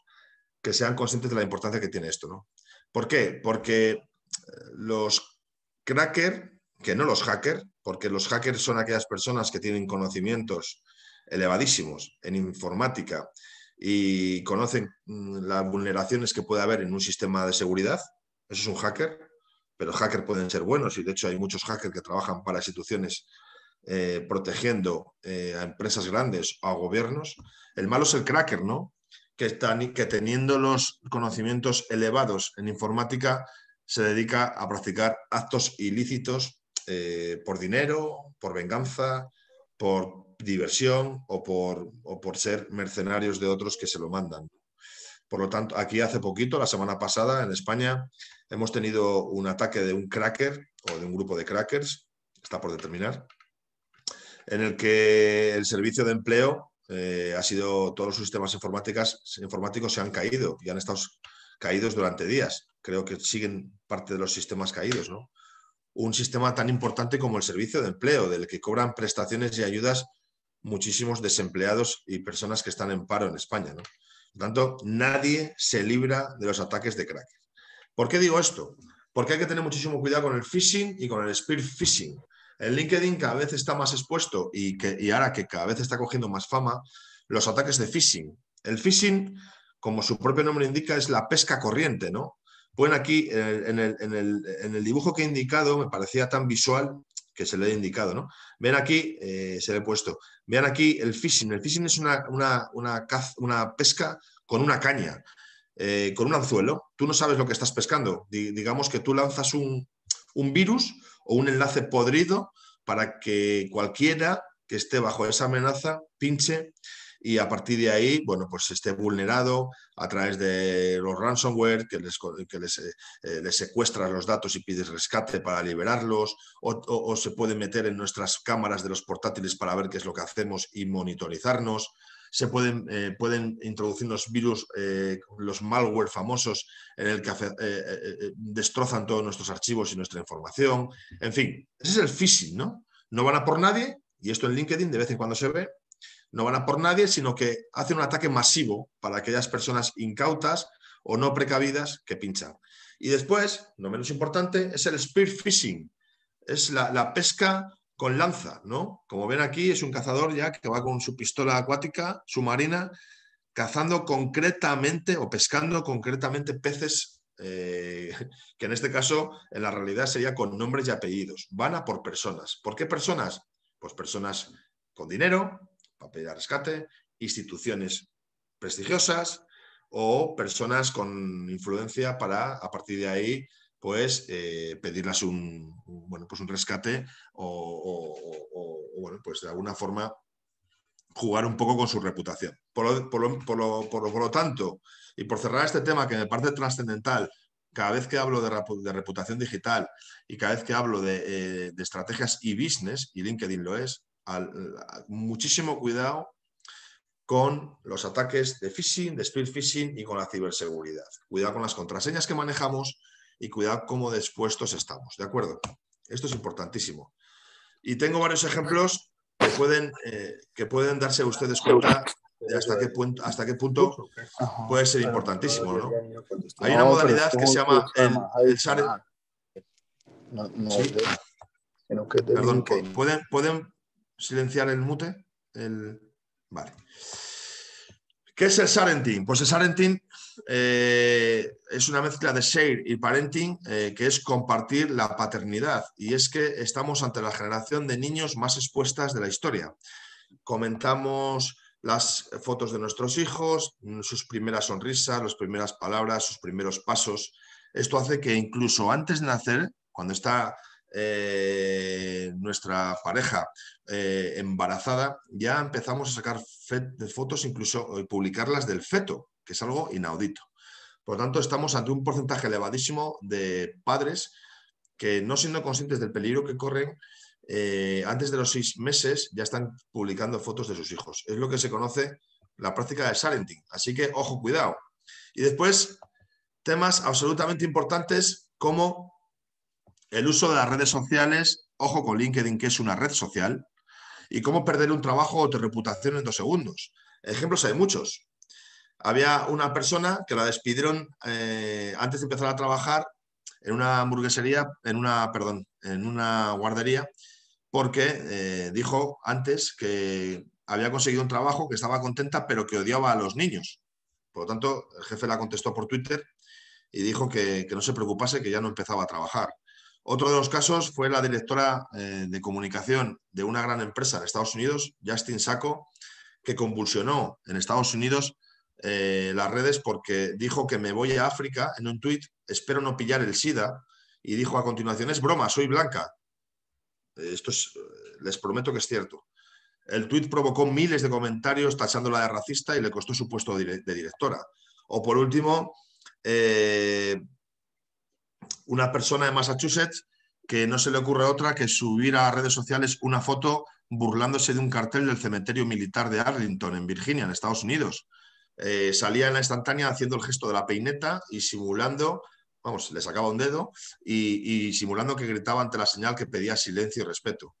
que sean conscientes de la importancia que tiene esto. ¿no? ¿Por qué? Porque eh, los cracker, que no los hackers, porque los hackers son aquellas personas que tienen conocimientos elevadísimos en informática y conocen mm, las vulneraciones que puede haber en un sistema de seguridad, eso es un hacker, pero hackers pueden ser buenos y de hecho hay muchos hackers que trabajan para instituciones eh, protegiendo eh, a empresas grandes o a gobiernos. El malo es el cracker, ¿no? Que, está, que teniendo los conocimientos elevados en informática se dedica a practicar actos ilícitos eh, por dinero, por venganza, por diversión o por, o por ser mercenarios de otros que se lo mandan. Por lo tanto, aquí hace poquito, la semana pasada, en España, hemos tenido un ataque de un cracker o de un grupo de crackers, está por determinar, en el que el servicio de empleo eh, ha sido, todos los sistemas informáticas, informáticos se han caído y han estado caídos durante días. Creo que siguen parte de los sistemas caídos, ¿no? Un sistema tan importante como el servicio de empleo, del que cobran prestaciones y ayudas muchísimos desempleados y personas que están en paro en España, ¿no? Por tanto, nadie se libra de los ataques de crackers. ¿Por qué digo esto? Porque hay que tener muchísimo cuidado con el phishing y con el spear phishing. El LinkedIn cada vez está más expuesto y, que, ahora que cada vez está cogiendo más fama, los ataques de phishing. El phishing, como su propio nombre indica, es la pesca corriente, ¿no? Pueden aquí, eh, en el, en el dibujo que he indicado, me parecía tan visual, que se le he indicado. ¿no? Vean aquí, eh, se le he puesto, vean aquí el fishing. El fishing es una, una, una, pesca con una caña, eh, con un anzuelo. Tú no sabes lo que estás pescando. digamos que tú lanzas un, un virus o un enlace podrido para que cualquiera que esté bajo esa amenaza pinche y a partir de ahí, bueno, pues esté vulnerado a través de los ransomware que les, que les, eh, eh, los datos y pides rescate para liberarlos o, se puede meter en nuestras cámaras de los portátiles para ver qué es lo que hacemos y monitorizarnos se pueden, eh, pueden introducir los virus, los malware famosos, en el que destrozan todos nuestros archivos y nuestra información. En fin, ese es el phishing, ¿no? No van a por nadie, y esto en LinkedIn de vez en cuando se ve, no van a por nadie, sino que hacen un ataque masivo para aquellas personas incautas o no precavidas que pinchan. Y después, no menos importante, es el spearfishing, es la, pesca con lanza, ¿no? Como ven aquí, es un cazador ya que va con su pistola acuática su marina, cazando concretamente o pescando concretamente peces eh, que en este caso en la realidad sería con nombres y apellidos. Van a por personas. ¿Por qué personas? Pues personas con dinero, papel pedir rescate, instituciones prestigiosas o personas con influencia para, a partir de ahí, pues eh, pedirlas un, bueno, pues un rescate o, bueno, pues de alguna forma jugar un poco con su reputación. Por lo, por, lo, tanto, y por cerrar este tema que me parece trascendental, cada vez que hablo de, reputación digital y cada vez que hablo de, eh, estrategias y business, y LinkedIn lo es, muchísimo cuidado con los ataques de phishing, de speed phishing y con la ciberseguridad. Cuidado con las contraseñas que manejamos y cuidado cómo dispuestos estamos, ¿de acuerdo? Esto es importantísimo. Y tengo varios ejemplos que pueden, eh, que pueden darse a ustedes cuenta de hasta qué, punto, hasta qué punto puede ser importantísimo, ¿no? Hay una modalidad que se llama el, Perdón, pueden, pueden silenciar el mute. El... Vale. ¿Qué es el Sarenting? Pues el Sarenting eh, es una mezcla de share y parenting, eh, que es compartir la paternidad. Y es que estamos ante la generación de niños más expuestas de la historia. Comentamos las fotos de nuestros hijos, mm, sus primeras sonrisas, las primeras palabras, sus primeros pasos. Esto hace que incluso antes de nacer, cuando está eh, nuestra pareja eh, embarazada, ya empezamos a sacar fotos, incluso eh, publicarlas del feto, que es algo inaudito. Por lo tanto, estamos ante un porcentaje elevadísimo de padres que, no siendo conscientes del peligro que corren, antes de los seis meses ya están publicando fotos de sus hijos. Es lo que se conoce la práctica de salenting. Así que, ojo, cuidado. Y después, temas absolutamente importantes como el uso de las redes sociales, ojo con LinkedIn, que es una red social, y cómo perder un trabajo o tu reputación en dos segundos. Ejemplos hay muchos. Había una persona que la despidieron eh, antes de empezar a trabajar en una hamburguesería, en una, perdón, en una guardería, porque eh, dijo antes que había conseguido un trabajo, que estaba contenta, pero que odiaba a los niños. Por lo tanto, el jefe la contestó por Twitter y dijo que, que no se preocupase, que ya no empezaba a trabajar. Otro de los casos fue la directora eh, de comunicación de una gran empresa de Estados Unidos, Justin Sacco, que convulsionó en Estados Unidos eh, las redes porque dijo que me voy a África en un tuit, espero no pillar el SIDA, y dijo a continuación, es broma, soy blanca. Eh, esto les prometo que es cierto. El tuit provocó miles de comentarios tachándola de racista y le costó su puesto de directora. O por último, una persona de Massachusetts que no se le ocurre otra que subir a redes sociales una foto burlándose de un cartel del cementerio militar de Arlington, en Virginia, en Estados Unidos. Eh, salía en la instantánea haciendo el gesto de la peineta y simulando, vamos, le sacaba un dedo y, simulando que gritaba ante la señal que pedía silencio y respeto.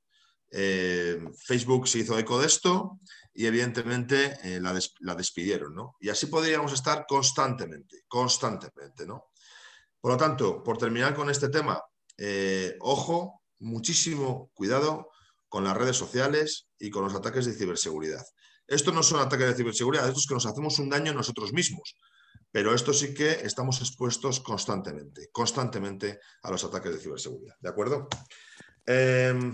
Eh, Facebook se hizo eco de esto y evidentemente eh, la, la, despidieron, ¿no? Y así podríamos estar constantemente, constantemente, ¿no? Por lo tanto, por terminar con este tema, eh, ojo, muchísimo cuidado con las redes sociales y con los ataques de ciberseguridad. Esto no son ataques de ciberseguridad, estos que nos hacemos un daño nosotros mismos, pero esto sí que estamos expuestos constantemente, constantemente a los ataques de ciberseguridad. ¿De acuerdo? Em,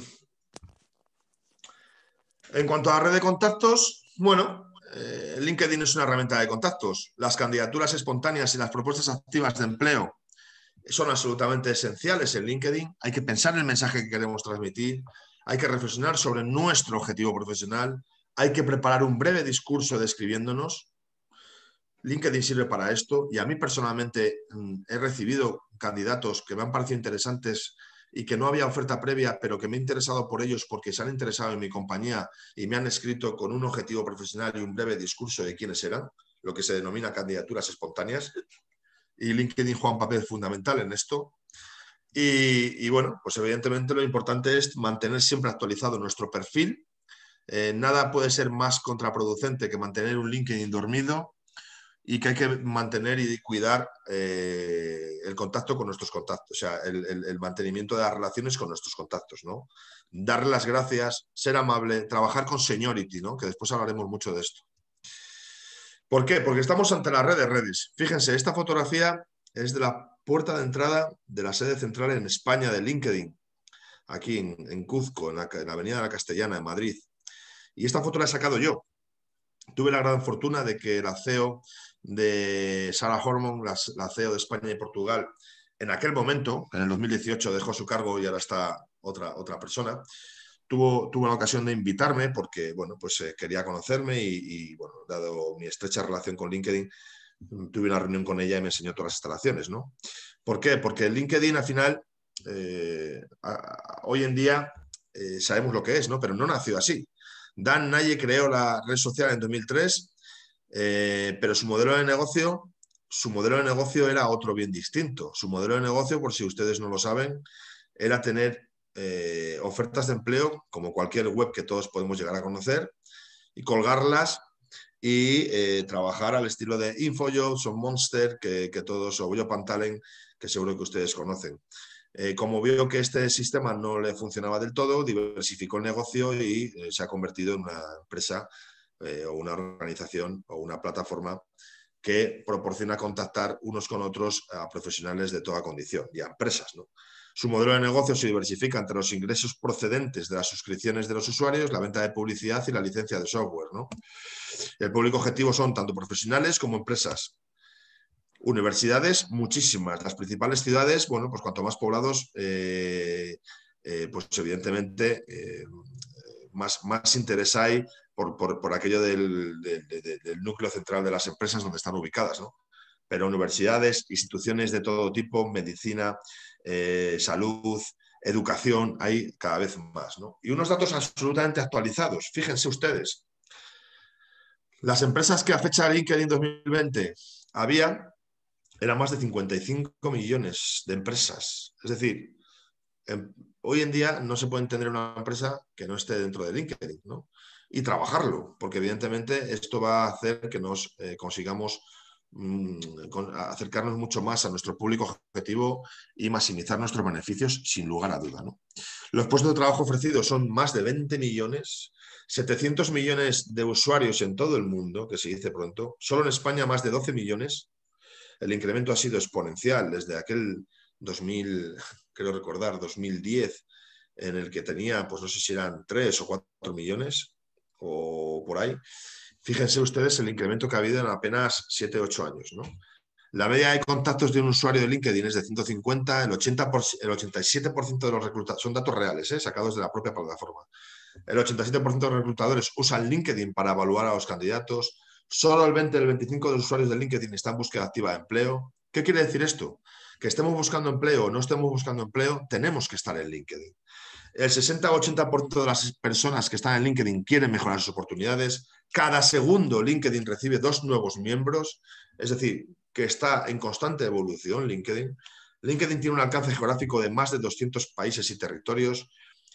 en cuanto a la red de contactos, bueno, eh, LinkedIn es una herramienta de contactos. Las candidaturas espontáneas y las propuestas activas de empleo son absolutamente esenciales en LinkedIn. Hay que pensar en el mensaje que queremos transmitir, hay que reflexionar sobre nuestro objetivo profesional, hay que preparar un breve discurso describiéndonos. LinkedIn sirve para esto y a mí personalmente mm, he recibido candidatos que me han parecido interesantes y que no había oferta previa, pero que me he interesado por ellos porque se han interesado en mi compañía y me han escrito con un objetivo profesional y un breve discurso de quiénes eran, lo que se denomina candidaturas espontáneas y LinkedIn juega un papel fundamental en esto. Y, bueno, pues evidentemente lo importante es mantener siempre actualizado nuestro perfil. Eh, nada puede ser más contraproducente que mantener un LinkedIn dormido y que hay que mantener y cuidar eh, el contacto con nuestros contactos, o sea, el, mantenimiento de las relaciones con nuestros contactos, ¿no? Darle las gracias, ser amable, trabajar con seniority, ¿no? Que después hablaremos mucho de esto. ¿Por qué? Porque estamos ante la red de Redis. Fíjense, esta fotografía es de la puerta de entrada de la sede central en España de LinkedIn, aquí en, Cuzco, en la, Avenida de la Castellana, en Madrid. Y esta foto la he sacado yo. Tuve la gran fortuna de que la CEO de Sarah Hormon, la, CEO de España y Portugal, en aquel momento, en el 2018, dejó su cargo y ahora está otra, otra persona, tuvo, tuvo la ocasión de invitarme porque, bueno, pues eh, quería conocerme y, bueno, dado mi estrecha relación con LinkedIn, mm, tuve una reunión con ella y me enseñó todas las instalaciones, ¿no? ¿Por qué? Porque LinkedIn al final, eh, hoy en día eh, sabemos lo que es, ¿no? Pero no nació así. Dan Naye creó la red social en 2003, pero su modelo de negocio, su modelo de negocio era otro bien distinto. Su modelo de negocio, por si ustedes no lo saben, era tener eh, ofertas de empleo, como cualquier web que todos podemos llegar a conocer, y colgarlas y eh, trabajar al estilo de InfoJobs o Monster, que, que todos, o Yo Pantalen, que seguro que ustedes conocen. Eh, como vio que este sistema no le funcionaba del todo, diversificó el negocio y se ha convertido en una empresa o una organización o una plataforma que proporciona contactar unos con otros a profesionales de toda condición y a empresas. ¿no? Su modelo de negocio se diversifica entre los ingresos procedentes de las suscripciones de los usuarios, la venta de publicidad y la licencia de software. ¿no? El público objetivo son tanto profesionales como empresas. Universidades, muchísimas. Las principales ciudades, bueno, pues cuanto más poblados, eh, eh, pues evidentemente eh, más, más interés hay por, aquello del, del, núcleo central de las empresas donde están ubicadas. ¿no? pero universidades, instituciones de todo tipo, medicina, eh, salud, educación, hay cada vez más. Y unos datos absolutamente actualizados. Fíjense ustedes, las empresas que a fecha de LinkedIn 2020 había, eran más de 55 millones de empresas. Es decir, em, hoy en día no se puede tener una empresa que no esté dentro de LinkedIn, ¿no? Y trabajarlo, porque evidentemente esto va a hacer que nos eh, consigamos Mm, acercarnos mucho más a nuestro público objetivo y maximizar nuestros beneficios, sin lugar a duda. Los puestos de trabajo ofrecidos son más de 20 millones, 700 millones de usuarios en todo el mundo, que se dice pronto, solo en España más de 12 millones. El incremento ha sido exponencial desde aquel 2000, creo recordar, 2010, en el que tenía, pues no sé si eran 3 o 4 millones o por ahí. Fíjense ustedes el incremento que ha habido en apenas 7-8 años. La media de contactos de un usuario de LinkedIn es de 150, el, 80 el 87% de los reclutadores, son datos reales, ¿eh? sacados de la propia plataforma. El 87% de los reclutadores usan LinkedIn para evaluar a los candidatos. Solo el 20 el 25 de los usuarios de LinkedIn están en búsqueda activa de empleo. ¿Qué quiere decir esto? Que estemos buscando empleo o no estemos buscando empleo, tenemos que estar en LinkedIn. El 60 o 80% de las personas que están en LinkedIn quieren mejorar sus oportunidades. Cada segundo LinkedIn recibe dos nuevos miembros, es decir, que está en constante evolución LinkedIn. LinkedIn tiene un alcance geográfico de más de 200 países y territorios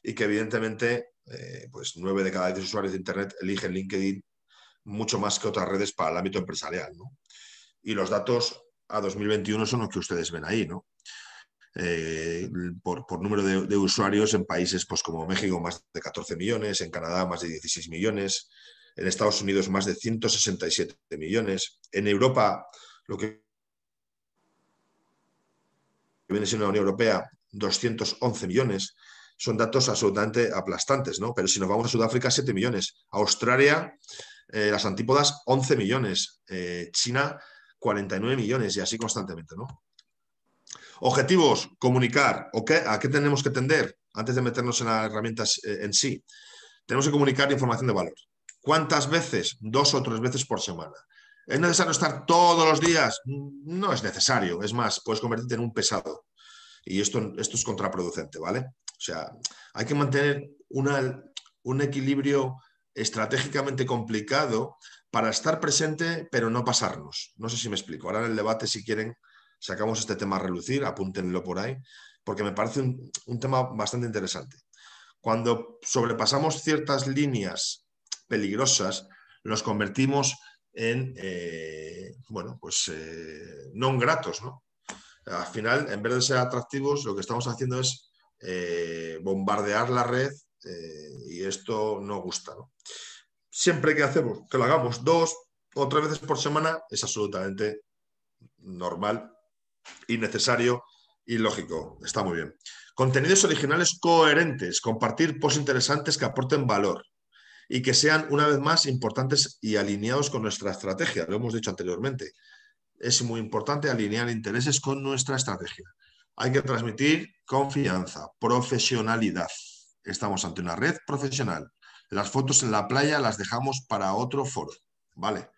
y que evidentemente eh, pues nueve de cada 10 usuarios de Internet eligen LinkedIn mucho más que otras redes para el ámbito empresarial. Y los datos a 2021 son los que ustedes ven ahí. ¿no? Eh, por, número de, usuarios en países pues, como México, más de 14 millones, en Canadá, más de 16 millones, en Estados Unidos más de 167 millones, en Europa lo que viene siendo la Unión Europea 211 millones, son datos absolutamente aplastantes, ¿no? Pero si nos vamos a Sudáfrica, 7 millones, a Australia, eh, las antípodas, 11 millones, eh, China, 49 millones y así constantemente, ¿no? Objetivos, comunicar. ¿A qué tenemos que tender antes de meternos en las herramientas eh, en sí? Tenemos que comunicar información de valor. ¿Cuántas veces? Dos o tres veces por semana. ¿Es necesario estar todos los días? No es necesario. Es más, puedes convertirte en un pesado. Y esto, esto es contraproducente, ¿vale? O sea, hay que mantener una, un equilibrio estratégicamente complicado para estar presente, pero no pasarnos. No sé si me explico. Ahora en el debate, si quieren, sacamos este tema a relucir, apúntenlo por ahí, porque me parece un, un tema bastante interesante. Cuando sobrepasamos ciertas líneas peligrosas, los convertimos en, eh, bueno, pues eh, no gratos, ¿no? Al final, en vez de ser atractivos, lo que estamos haciendo es eh, bombardear la red y esto no gusta, Siempre que hacemos, que lo hagamos dos o tres veces por semana, es absolutamente normal y necesario y lógico. Está muy bien. Contenidos originales coherentes, compartir posts interesantes que aporten valor y que sean una vez más importantes y alineados con nuestra estrategia. Lo hemos dicho anteriormente. Es muy importante alinear intereses con nuestra estrategia. Hay que transmitir confianza, profesionalidad. Estamos ante una red profesional. Las fotos en la playa las dejamos para otro foro, ¿vale?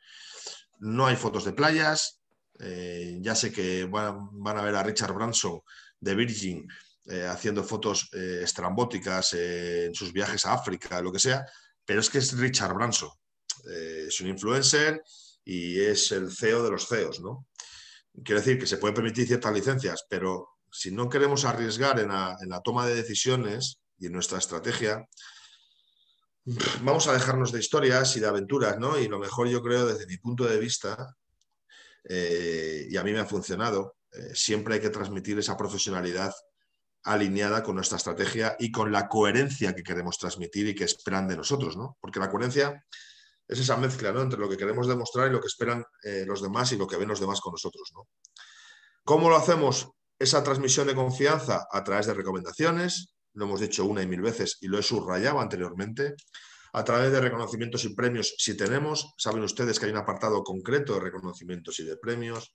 No hay fotos de playas. Eh, ya sé que van, a ver a Richard Branson de Virgin eh, haciendo fotos eh, estrambóticas en sus viajes a África, lo que sea, pero es que es Richard Branson. Eh, es un influencer y es el CEO de los CEOs, ¿no? Quiero decir que se puede permitir ciertas licencias, pero si no queremos arriesgar en la, toma de decisiones y en nuestra estrategia, vamos a dejarnos de historias y de aventuras, ¿no? Y lo mejor yo creo desde mi punto de vista, eh, y a mí me ha funcionado, eh, siempre hay que transmitir esa profesionalidad alineada con nuestra estrategia y con la coherencia que queremos transmitir y que esperan de nosotros, ¿no? Porque la coherencia es esa mezcla, ¿no? Entre lo que queremos demostrar y lo que esperan eh, los demás y lo que ven los demás con nosotros, ¿no? ¿Cómo lo hacemos? Esa transmisión de confianza a través de recomendaciones, lo hemos dicho una y mil veces y lo he subrayado anteriormente, a través de reconocimientos y premios, si tenemos, saben ustedes que hay un apartado concreto de reconocimientos y de premios,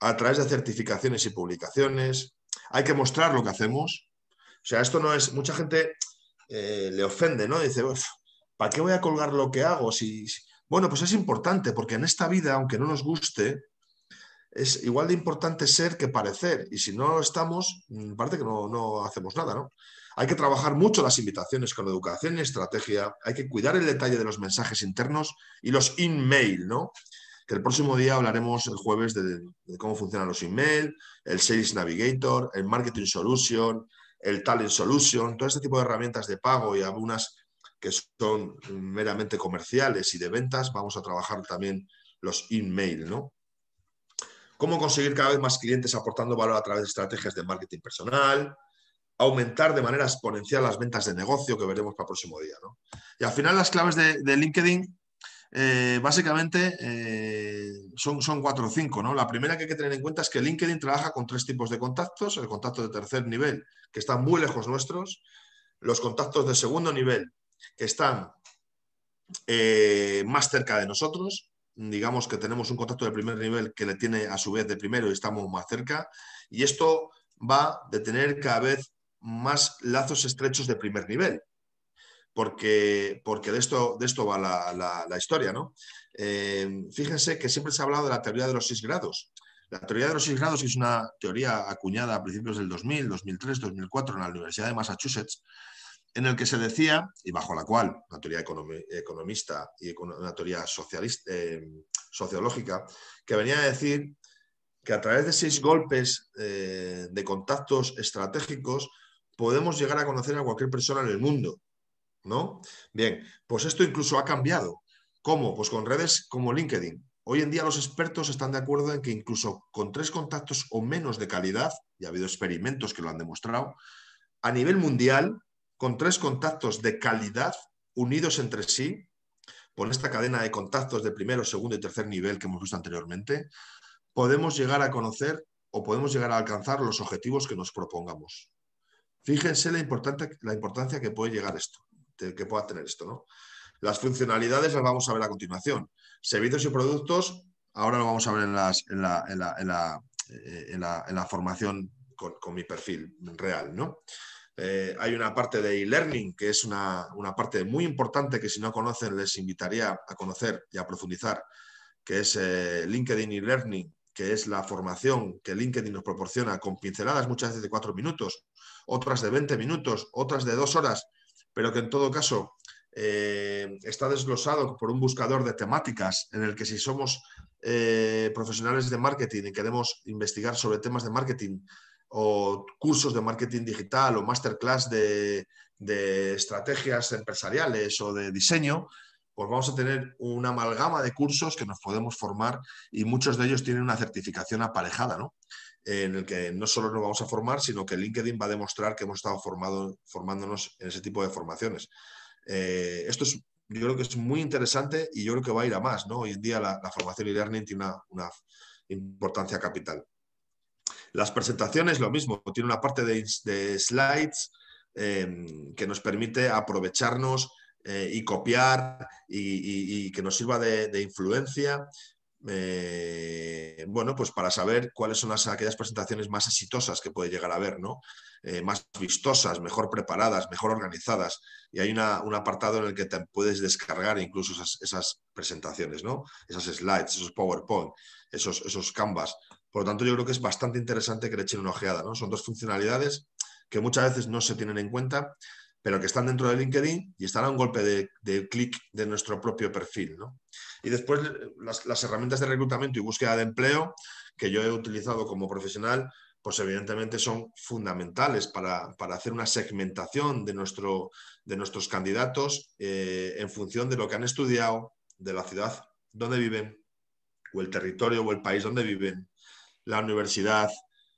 a través de certificaciones y publicaciones, hay que mostrar lo que hacemos. O sea, esto no es, mucha gente eh, le ofende, ¿no? Dice, ¿para qué voy a colgar lo que hago? Si, Bueno, pues es importante, porque en esta vida, aunque no nos guste, es igual de importante ser que parecer. Y si no estamos, mm, parte que no, no, hacemos nada, ¿no? Hay que trabajar mucho las invitaciones con educación y estrategia. Hay que cuidar el detalle de los mensajes internos y los in-mail, ¿no? que el próximo día hablaremos el jueves de, cómo funcionan los email, el Sales Navigator, el Marketing Solution, el Talent Solution, todo este tipo de herramientas de pago y algunas que son meramente comerciales y de ventas, vamos a trabajar también los email, ¿no? Cómo conseguir cada vez más clientes aportando valor a través de estrategias de marketing personal, aumentar de manera exponencial las ventas de negocio que veremos para el próximo día, ¿no? Y al final las claves de, de LinkedIn eh, básicamente eh, son, son cuatro o cinco. ¿no? La primera que hay que tener en cuenta es que LinkedIn trabaja con tres tipos de contactos. El contacto de tercer nivel, que están muy lejos nuestros. Los contactos de segundo nivel, que están eh, más cerca de nosotros. Digamos que tenemos un contacto de primer nivel que le tiene a su vez de primero y estamos más cerca. Y esto va de tener cada vez más lazos estrechos de primer nivel porque, porque de, esto, de esto va la, historia. ¿no? Eh, fíjense que siempre se ha hablado de la teoría de los seis grados. La teoría de los seis grados es una teoría acuñada a principios del 2000, 2003, 2004 en la Universidad de Massachusetts, en el que se decía, y bajo la cual, una teoría economista y una teoría socialista, eh, sociológica, que venía a decir que a través de seis golpes eh, de contactos estratégicos podemos llegar a conocer a cualquier persona en el mundo. ¿no? Bien, pues esto incluso ha cambiado. ¿Cómo? Pues con redes como LinkedIn. Hoy en día los expertos están de acuerdo en que incluso con tres contactos o menos de calidad, y ha habido experimentos que lo han demostrado, a nivel mundial, con tres contactos de calidad unidos entre sí, por esta cadena de contactos de primero, segundo y tercer nivel que hemos visto anteriormente, podemos llegar a conocer o podemos llegar a alcanzar los objetivos que nos propongamos. Fíjense la importancia que puede llegar esto que pueda tener esto. ¿no? Las funcionalidades las vamos a ver a continuación. Servicios y productos, ahora lo vamos a ver en, la, formación con, mi perfil real, ¿no? Eh, hay una parte de e-learning que es una, parte muy importante que si no conocen les invitaría a conocer y a profundizar, que es eh, LinkedIn e-learning, que es la formación que LinkedIn nos proporciona con pinceladas muchas veces de cuatro minutos, otras de 20 minutos, otras de dos horas, pero que en todo caso eh, está desglosado por un buscador de temáticas en el que si somos eh, profesionales de marketing y queremos investigar sobre temas de marketing o cursos de marketing digital o masterclass de, de estrategias empresariales o de diseño, pues vamos a tener una amalgama de cursos que nos podemos formar y muchos de ellos tienen una certificación aparejada, ¿no? en el que no solo nos vamos a formar, sino que LinkedIn va a demostrar que hemos estado formado, formándonos en ese tipo de formaciones. Eh, esto es, yo creo que es muy interesante y yo creo que va a ir a más. ¿no? Hoy en día la, formación y learning tiene una, importancia capital. Las presentaciones, lo mismo, tiene una parte de, slides em, que nos permite aprovecharnos eh, y copiar y, que nos sirva de, de influencia. Eh, bueno, pues para saber cuáles son las, aquellas presentaciones más exitosas que puede llegar a ver, ¿no? Eh, más vistosas, mejor preparadas, mejor organizadas. Y hay un apartado en el que te puedes descargar incluso esas, presentaciones, ¿no? Esas slides, esos PowerPoint, esos, esos canvas. Por lo tanto, yo creo que es bastante interesante que le echen una ojeada, ¿no? Son dos funcionalidades que muchas veces no se tienen en cuenta, pero que están dentro de LinkedIn y están a un golpe de, de clic de nuestro propio perfil, ¿no? Y después eh, las, herramientas de reclutamiento y búsqueda de empleo que yo he utilizado como profesional, pues evidentemente son fundamentales para, hacer una segmentación de, nuestro, de nuestros candidatos eh, en función de lo que han estudiado, de la ciudad donde viven, o el territorio o el país donde viven, la universidad,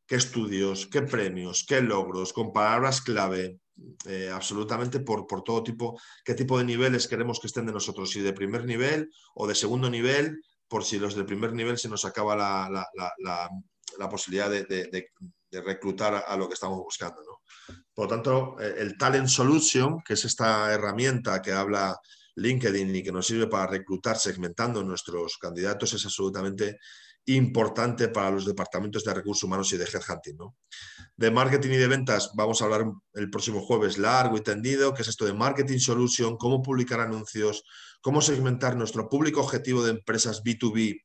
qué estudios, qué premios, qué logros, con palabras clave, eh, absolutamente por, por, todo tipo, qué tipo de niveles queremos que estén de nosotros, si de primer nivel o de segundo nivel, por si los de primer nivel se nos acaba la, posibilidad de, reclutar a lo que estamos buscando. Por lo tanto, eh, el Talent Solution, que es esta herramienta que habla LinkedIn y que nos sirve para reclutar segmentando nuestros candidatos, es absolutamente importante para los departamentos de recursos humanos y de headhunting. ¿no? De marketing y de ventas vamos a hablar el próximo jueves largo y tendido, qué es esto de marketing solution, cómo publicar anuncios, cómo segmentar nuestro público objetivo de empresas B2B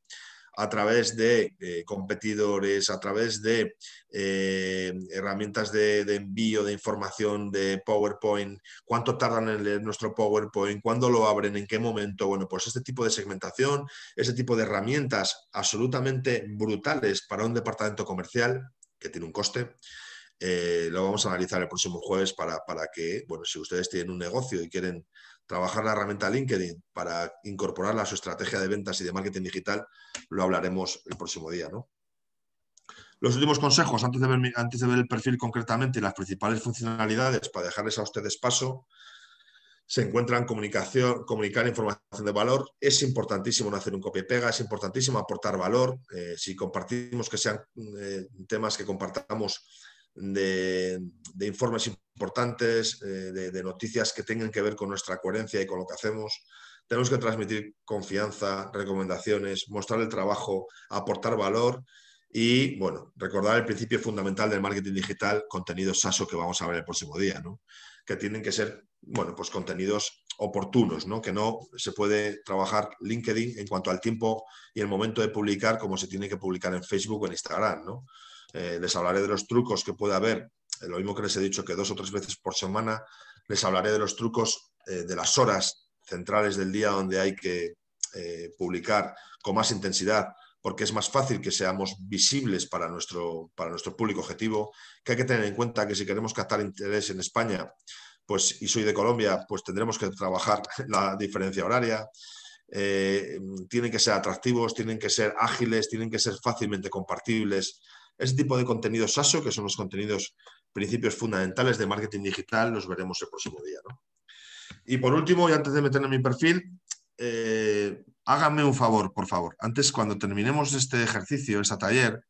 a través de competidores, a través de eh, herramientas de, envío de información de PowerPoint, cuánto tardan en leer nuestro PowerPoint, cuándo lo abren, en qué momento. Bueno, pues este tipo de segmentación, este tipo de herramientas absolutamente brutales para un departamento comercial que tiene un coste. Eh, lo vamos a analizar el próximo jueves para, para que, bueno, si ustedes tienen un negocio y quieren trabajar la herramienta LinkedIn para incorporarla a su estrategia de ventas y de marketing digital, lo hablaremos el próximo día. ¿no? Los últimos consejos, antes de, ver, antes de ver el perfil concretamente y las principales funcionalidades para dejarles a ustedes paso, se encuentran comunicación, comunicar información de valor. Es importantísimo no hacer un copia y pega, es importantísimo aportar valor. Eh, si compartimos que sean eh, temas que compartamos de, informes importantes, eh, de, noticias que tengan que ver con nuestra coherencia y con lo que hacemos. Tenemos que transmitir confianza, recomendaciones, mostrar el trabajo, aportar valor y, bueno, recordar el principio fundamental del marketing digital, contenido SASO que vamos a ver el próximo día, ¿no? Que tienen que ser, bueno, pues contenidos oportunos, ¿no? Que no se puede trabajar LinkedIn en cuanto al tiempo y el momento de publicar como se tiene que publicar en Facebook o en Instagram, ¿no? Eh, les hablaré de los trucos que puede haber, eh, lo mismo que les he dicho que dos o tres veces por semana, les hablaré de los trucos eh, de las horas centrales del día donde hay que publicar con más intensidad, porque es más fácil que seamos visibles para nuestro, para nuestro público objetivo, que hay que tener en cuenta que si queremos captar interés en España, pues, y soy de Colombia, pues tendremos que trabajar la diferencia horaria. tienen que ser atractivos, tienen que ser ágiles, tienen que ser fácilmente compartibles ese tipo de contenidos SASO, que son los contenidos principios fundamentales de marketing digital, los veremos el próximo día. Y por último, y antes de meterme en mi perfil, eh, háganme un favor, por favor. Antes, cuando terminemos este ejercicio, este taller,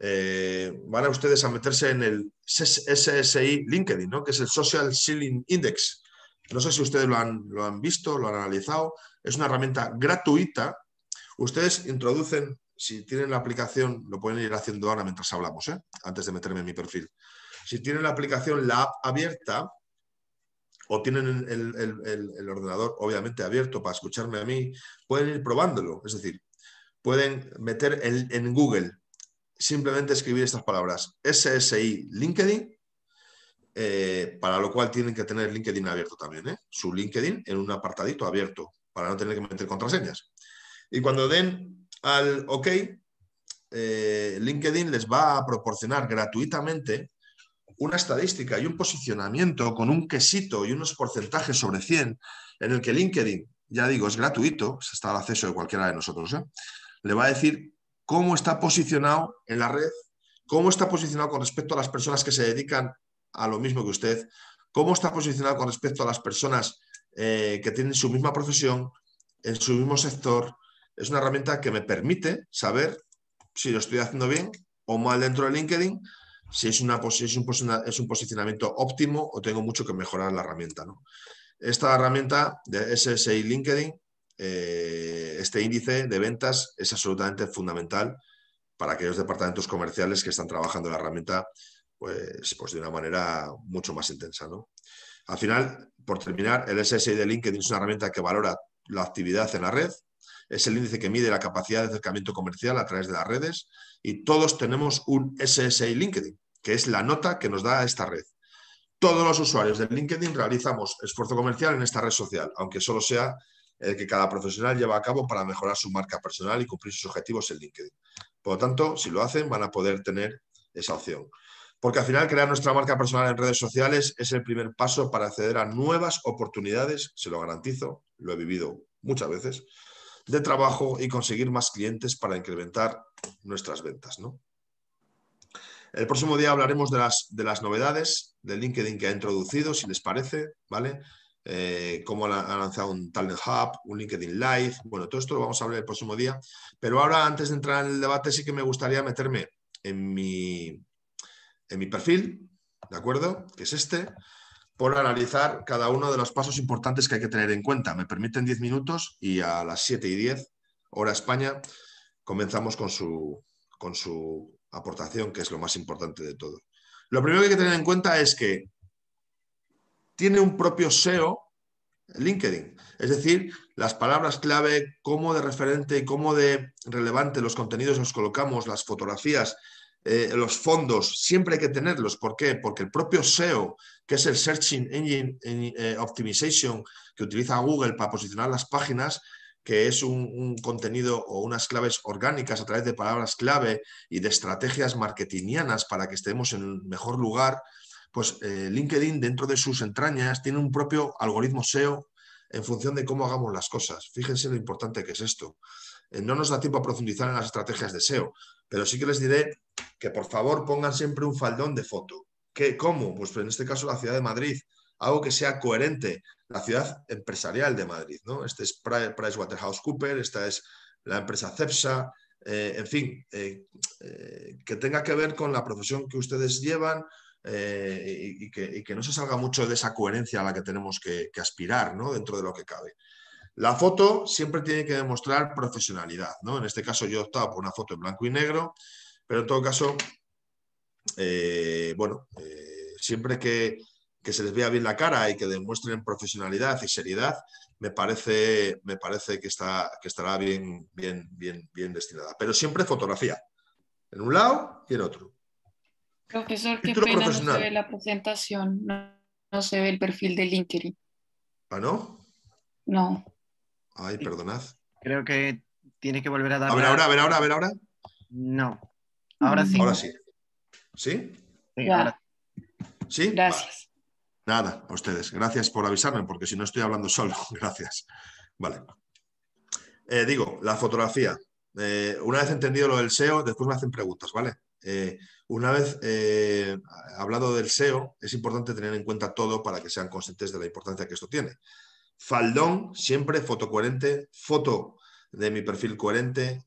eh, van a ustedes a meterse en el SSI LinkedIn, ¿no? que es el Social Selling Index. No sé si ustedes lo lo han visto, lo han analizado. Es una herramienta gratuita. Ustedes introducen si tienen la aplicación, lo pueden ir haciendo ahora mientras hablamos, ¿eh? antes de meterme en mi perfil. Si tienen la aplicación, la app abierta, o tienen el, ordenador obviamente abierto para escucharme a mí, pueden ir probándolo. Es decir, pueden meter en Google, simplemente escribir estas palabras, SSI LinkedIn, eh, para lo cual tienen que tener LinkedIn abierto también, ¿eh? su LinkedIn en un apartadito abierto, para no tener que meter contraseñas. Y cuando den al OK, eh, LinkedIn les va a proporcionar gratuitamente una estadística y un posicionamiento con un quesito y unos porcentajes sobre 100, en el que LinkedIn, ya digo, es gratuito, está al acceso de cualquiera de nosotros, ¿eh? le va a decir cómo está posicionado en la red, cómo está posicionado con respecto a las personas que se dedican a lo mismo que usted, cómo está posicionado con respecto a las personas eh, que tienen su misma profesión, en su mismo sector, es una herramienta que me permite saber si lo estoy haciendo bien o mal dentro de LinkedIn, si es, un, posicionamiento óptimo o tengo mucho que mejorar la herramienta. Esta herramienta de SSI LinkedIn, eh, este índice de ventas es absolutamente fundamental para aquellos departamentos comerciales que están trabajando la herramienta pues, pues de una manera mucho más intensa. Al final, por terminar, el SSI de LinkedIn es una herramienta que valora la actividad en la red, es el índice que mide la capacidad de acercamiento comercial a través de las redes y todos tenemos un SSI LinkedIn, que es la nota que nos da esta red. Todos los usuarios de LinkedIn realizamos esfuerzo comercial en esta red social, aunque solo sea el que cada profesional lleva a cabo para mejorar su marca personal y cumplir sus objetivos en LinkedIn. Por lo tanto, si lo hacen, van a poder tener esa opción. Porque al final crear nuestra marca personal en redes sociales es el primer paso para acceder a nuevas oportunidades, se lo garantizo, lo he vivido muchas veces, de trabajo y conseguir más clientes para incrementar nuestras ventas. ¿no? El próximo día hablaremos de las, de las novedades del LinkedIn que ha introducido, si les parece, ¿vale? Eh, cómo ha lanzado un Talent Hub, un LinkedIn Live. Bueno, todo esto lo vamos a hablar el próximo día. Pero ahora, antes de entrar en el debate, sí que me gustaría meterme en mi, en mi perfil, ¿de acuerdo? Que es este por analizar cada uno de los pasos importantes que hay que tener en cuenta. Me permiten 10 minutos y a las 7 y 10, hora España, comenzamos con su, con su aportación, que es lo más importante de todo. Lo primero que hay que tener en cuenta es que tiene un propio SEO LinkedIn. Es decir, las palabras clave, cómo de referente, y cómo de relevante los contenidos nos colocamos, las fotografías, eh, los fondos siempre hay que tenerlos. ¿Por qué? Porque el propio SEO, que es el Search Engine eh, Optimization que utiliza Google para posicionar las páginas, que es un, contenido o unas claves orgánicas a través de palabras clave y de estrategias marketingianas para que estemos en el mejor lugar, pues eh, LinkedIn dentro de sus entrañas tiene un propio algoritmo SEO en función de cómo hagamos las cosas. Fíjense lo importante que es esto. no nos da tiempo a profundizar en las estrategias de SEO, pero sí que les diré que por favor pongan siempre un faldón de foto. ¿Cómo? Pues, pues en este caso la ciudad de Madrid, algo que sea coherente, la ciudad empresarial de Madrid, ¿no? Este es cooper esta es la empresa CEPSA, eh, en fin, eh, eh, que tenga que ver con la profesión que ustedes llevan y, que, no se salga mucho de esa coherencia a la que tenemos que, aspirar, ¿no? Dentro de lo que cabe. La foto siempre tiene que demostrar profesionalidad, ¿no? En este caso yo he optado por una foto en blanco y negro, pero en todo caso, eh, bueno, eh, siempre que, se les vea bien la cara y que demuestren profesionalidad y seriedad, me parece, me parece que, está, que estará bien, bien, bien, bien destinada. Pero siempre fotografía, en un lado y en otro. Profesor, qué pena no se ve la presentación, no, se ve el perfil de LinkedIn. ¿Ah, no? No. Ay, perdonad. Creo que tiene que volver a dar. A ver ahora, a ver ahora, a ver ahora. No. Ahora sí. sí. ¿Sí? Gracias. Nada, a ustedes. Gracias por avisarme, porque si no estoy hablando solo. Gracias. Vale. Eh, digo, la fotografía. Eh, una vez entendido lo del SEO, después me hacen preguntas, ¿vale? Eh, una vez hablado del SEO, es importante tener en cuenta todo para que sean conscientes de la importancia que esto tiene. Faldón, siempre foto coherente, foto de mi perfil coherente,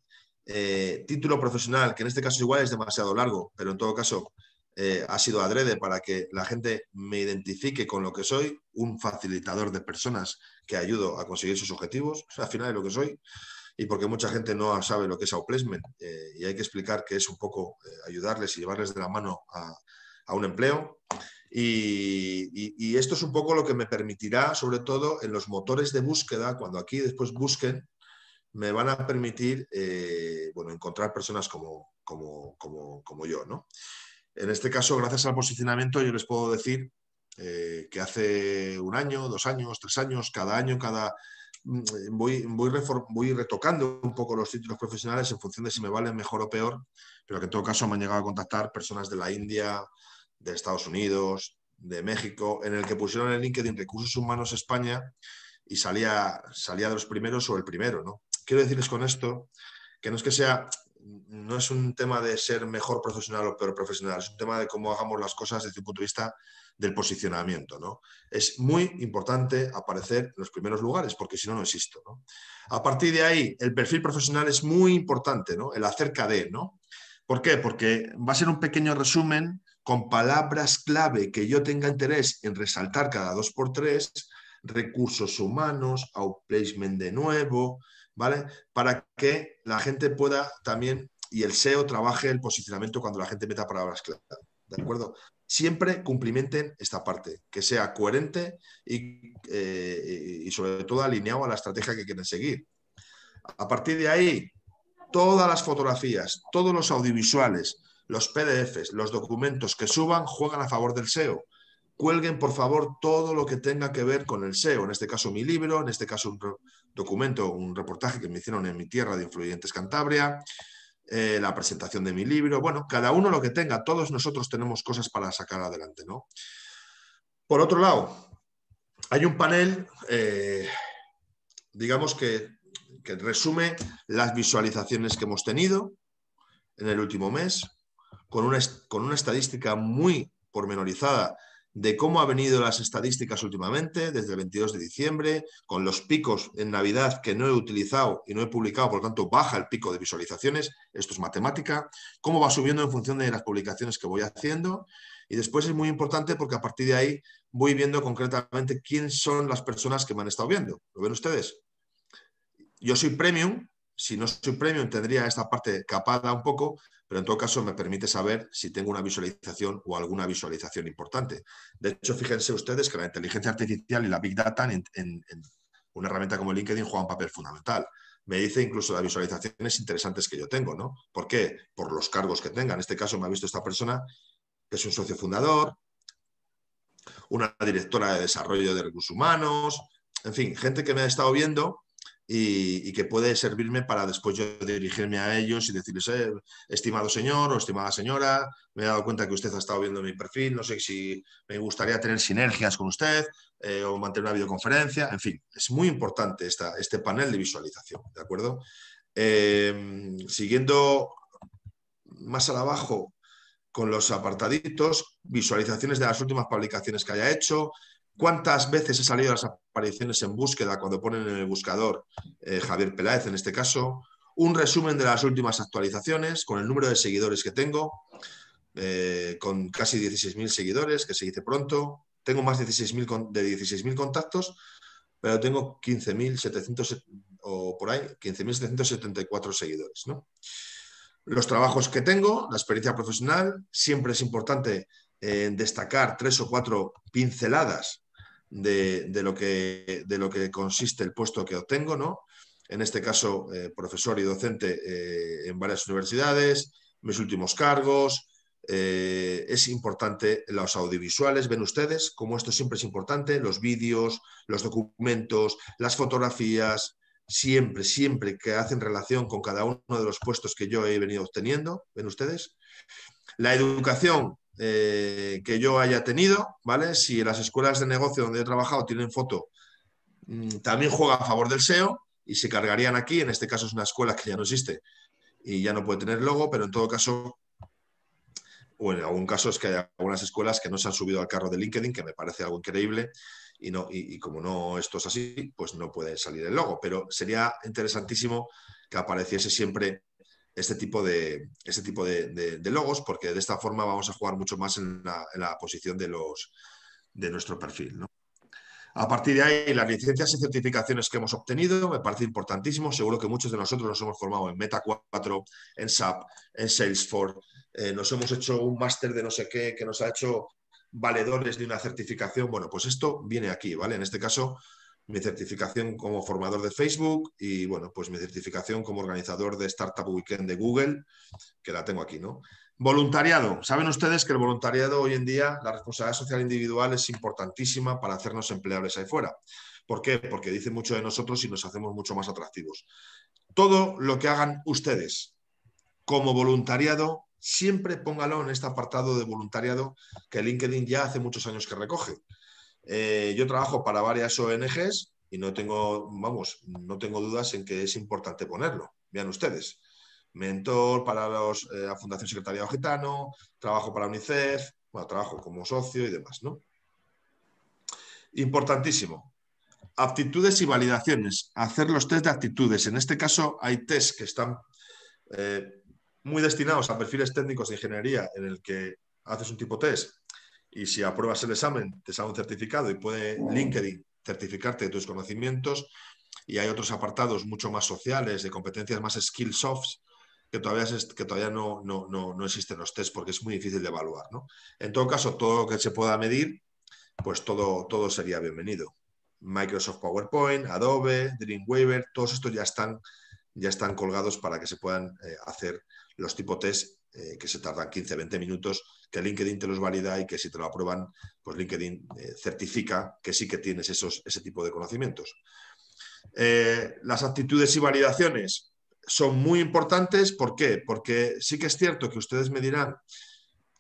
eh, título profesional, que en este caso igual es demasiado largo, pero en todo caso eh, ha sido adrede para que la gente me identifique con lo que soy, un facilitador de personas que ayudo a conseguir sus objetivos, al final es lo que soy, y porque mucha gente no sabe lo que es outplacement, eh, y hay que explicar que es un poco ayudarles y llevarles de la mano a, un empleo. y, esto es un poco lo que me permitirá, sobre todo en los motores de búsqueda, cuando aquí después busquen, me van a permitir eh, bueno, encontrar personas como, como, yo. ¿no? En este caso, gracias al posicionamiento, yo les puedo decir eh, que hace un año, dos años, tres años, cada año, cada... Mm, eh, voy, voy, voy, retocando un poco los títulos profesionales en función de si me valen mejor o peor, pero que en todo caso me han llegado a contactar personas de la India, de Estados Unidos, de México, en el que pusieron el LinkedIn Recursos Humanos España y salía, salía de los primeros o el primero, ¿no? quiero decirles con esto que no es que sea, no es un tema de ser mejor profesional o peor profesional, es un tema de cómo hagamos las cosas desde un punto de vista del posicionamiento. Es muy importante aparecer en los primeros lugares porque si no, no existo. A partir de ahí, el perfil profesional es muy importante, el acerca de. ¿no? ¿Por qué? Porque va a ser un pequeño resumen con palabras clave que yo tenga interés en resaltar cada dos por tres, recursos humanos, outplacement de nuevo, ¿vale? Para que la gente pueda también y el SEO trabaje el posicionamiento cuando la gente meta palabras claras. ¿De acuerdo? Siempre cumplimenten esta parte, que sea coherente y, eh, y sobre todo alineado a la estrategia que quieren seguir. A partir de ahí, todas las fotografías, todos los audiovisuales, los PDFs, los documentos que suban juegan a favor del SEO cuelguen, por favor, todo lo que tenga que ver con el SEO. En este caso, mi libro, en este caso, un documento, un reportaje que me hicieron en mi tierra de Influyentes Cantabria, eh, la presentación de mi libro. Bueno, cada uno lo que tenga, todos nosotros tenemos cosas para sacar adelante, ¿no? Por otro lado, hay un panel, eh, digamos que, resume las visualizaciones que hemos tenido en el último mes, con con una estadística muy pormenorizada de cómo han venido las estadísticas últimamente, desde el 22 de diciembre, con los picos en Navidad que no he utilizado y no he publicado, por lo tanto baja el pico de visualizaciones, esto es matemática, cómo va subiendo en función de las publicaciones que voy haciendo. Y después es muy importante porque a partir de ahí voy viendo concretamente quién son las personas que me han estado viendo. ¿Lo ven ustedes? Yo soy premium, si no soy premium, tendría esta parte capada un poco, pero en todo caso me permite saber si tengo una visualización o alguna visualización importante. De hecho, fíjense ustedes que la inteligencia artificial y la Big Data en, una herramienta como LinkedIn juegan un papel fundamental. Me dice incluso las visualizaciones interesantes que yo tengo, ¿no? ¿Por qué? Por los cargos que tenga. En este caso me ha visto esta persona que es un socio fundador, una directora de desarrollo de recursos humanos, en fin, gente que me ha estado viendo y, que puede servirme para después yo dirigirme a ellos y decirles, eh, estimado señor o estimada señora, me he dado cuenta que usted ha estado viendo mi perfil, no sé si me gustaría tener sinergias con usted eh, o mantener una videoconferencia, en fin, es muy importante esta, este panel de visualización, ¿de acuerdo? Em, siguiendo más al abajo con los apartaditos, visualizaciones de las últimas publicaciones que haya hecho, cuántas veces he salido a las apariciones en búsqueda cuando ponen en el buscador eh, Javier Peláez en este caso, un resumen de las últimas actualizaciones con el número de seguidores que tengo, eh, con casi 16.000 seguidores, que se dice pronto. Tengo más de 16.000 16.000 contactos, pero tengo 15.700 o por ahí, 15.774 seguidores. Los trabajos que tengo, la experiencia profesional, siempre es importante eh, destacar tres o cuatro pinceladas de, lo, que, de lo que consiste el puesto que obtengo, ¿no? En este caso, eh, profesor y docente eh, en varias universidades, mis últimos cargos. Eh, es importante los audiovisuales, ven ustedes como esto siempre es importante, los vídeos, los documentos, las fotografías, siempre, siempre que hacen relación con cada uno de los puestos que yo he venido obteniendo, ven ustedes. La educación, eh, que yo haya tenido, ¿vale? Si las escuelas de negocio donde he trabajado tienen foto, mm, también juega a favor del SEO y se cargarían aquí, en este caso es una escuela que ya no existe y ya no puede tener logo, pero en todo caso, o en algún caso es que hay algunas escuelas que no se han subido al carro de LinkedIn, que me parece algo increíble, y, no, y, y como no esto es así, pues no puede salir el logo, pero sería interesantísimo que apareciese siempre este tipo de, este tipo de, logos, porque de esta forma vamos a jugar mucho más en la, en la posición de, los, de nuestro perfil. ¿no? A partir de ahí, las licencias y certificaciones que hemos obtenido me parece importantísimo. Seguro que muchos de nosotros nos hemos formado en Meta 4, en SAP, en Salesforce. Eh, nos hemos hecho un máster de no sé qué que nos ha hecho valedores de una certificación. Bueno, pues esto viene aquí, ¿vale? En este caso, mi certificación como formador de Facebook y, bueno, pues mi certificación como organizador de Startup Weekend de Google, que la tengo aquí, ¿no? Voluntariado. Saben ustedes que el voluntariado hoy en día, la responsabilidad social individual es importantísima para hacernos empleables ahí fuera. ¿Por qué? Porque dice mucho de nosotros y nos hacemos mucho más atractivos. Todo lo que hagan ustedes como voluntariado, siempre póngalo en este apartado de voluntariado que LinkedIn ya hace muchos años que recoge. Eh, yo trabajo para varias ONGs y no tengo, vamos, no tengo dudas en que es importante ponerlo. Vean ustedes. Mentor para eh, la Fundación Secretaría Gitano, trabajo para UNICEF, bueno, trabajo como socio y demás, ¿no? Importantísimo. Aptitudes y validaciones. Hacer los test de aptitudes, En este caso hay test que están eh, muy destinados a perfiles técnicos de ingeniería en el que haces un tipo test y si apruebas el examen te sale un certificado y puede LinkedIn certificarte de tus conocimientos y hay otros apartados mucho más sociales, de competencias más skill softs, que todavía, que todavía no, no, existen los test porque es muy difícil de evaluar. En todo caso, todo lo que se pueda medir, pues todo, todo sería bienvenido. Microsoft PowerPoint, Adobe, Dreamweaver, todos estos ya están, ya están colgados para que se puedan eh, hacer los tipo test eh, que se tardan 15, 20 minutos, que LinkedIn te los valida y que si te lo aprueban, pues LinkedIn eh, certifica que sí que tienes esos, ese tipo de conocimientos. Eh, las actitudes y validaciones son muy importantes. ¿Por qué? Porque sí que es cierto que ustedes me dirán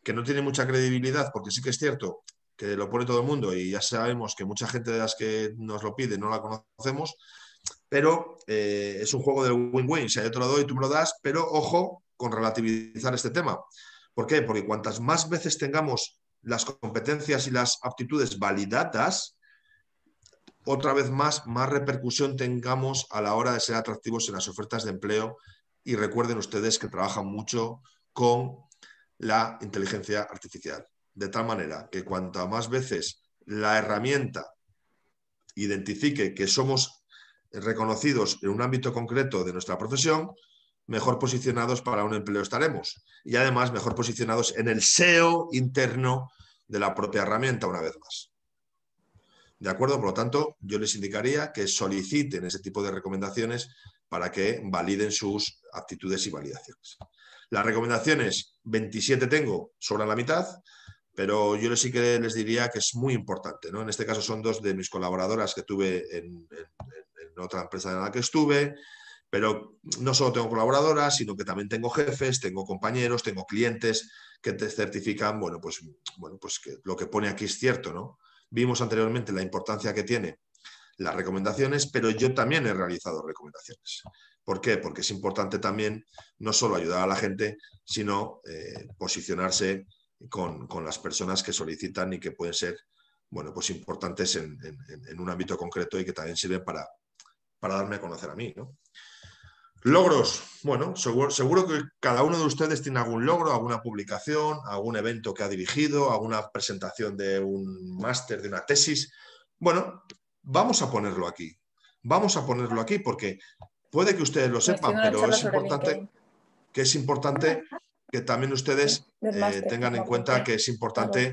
que no tiene mucha credibilidad, porque sí que es cierto que lo pone todo el mundo y ya sabemos que mucha gente de las que nos lo pide no la conocemos, pero es un juego de win-win. Si hay otro lado y tú me lo das, pero ojo, con relativizar este tema. ¿Por qué? Porque cuantas más veces tengamos las competencias y las aptitudes validadas, otra vez más, más repercusión tengamos a la hora de ser atractivos en las ofertas de empleo. Y recuerden ustedes que trabajan mucho con la inteligencia artificial. De tal manera que cuanta más veces la herramienta identifique que somos reconocidos en un ámbito concreto de nuestra profesión, mejor posicionados para un empleo estaremos y además mejor posicionados en el SEO interno de la propia herramienta una vez más. ¿De acuerdo? Por lo tanto, yo les indicaría que soliciten ese tipo de recomendaciones para que validen sus aptitudes y validaciones. Las recomendaciones, 27 tengo, sobran la mitad, pero yo sí que les diría que es muy importante. ¿no? En este caso son dos de mis colaboradoras que tuve en, en otra empresa en la que estuve, pero no solo tengo colaboradoras, sino que también tengo jefes, tengo compañeros, tengo clientes que te certifican, bueno, pues, bueno, pues que lo que pone aquí es cierto, ¿no? Vimos anteriormente la importancia que tiene las recomendaciones, pero yo también he realizado recomendaciones. ¿Por qué? Porque es importante también no solo ayudar a la gente, sino eh, posicionarse con, las personas que solicitan y que pueden ser bueno, pues importantes en, un ámbito concreto y que también sirven para, para darme a conocer a mí. ¿no? Logros. Bueno, seguro, que cada uno de ustedes tiene algún logro, alguna publicación, algún evento que ha dirigido, alguna presentación de un máster, de una tesis. Bueno, vamos a ponerlo aquí. Vamos a ponerlo aquí porque puede que ustedes lo sepan, pero es importante que es importante que también ustedes eh, tengan en cuenta que es importante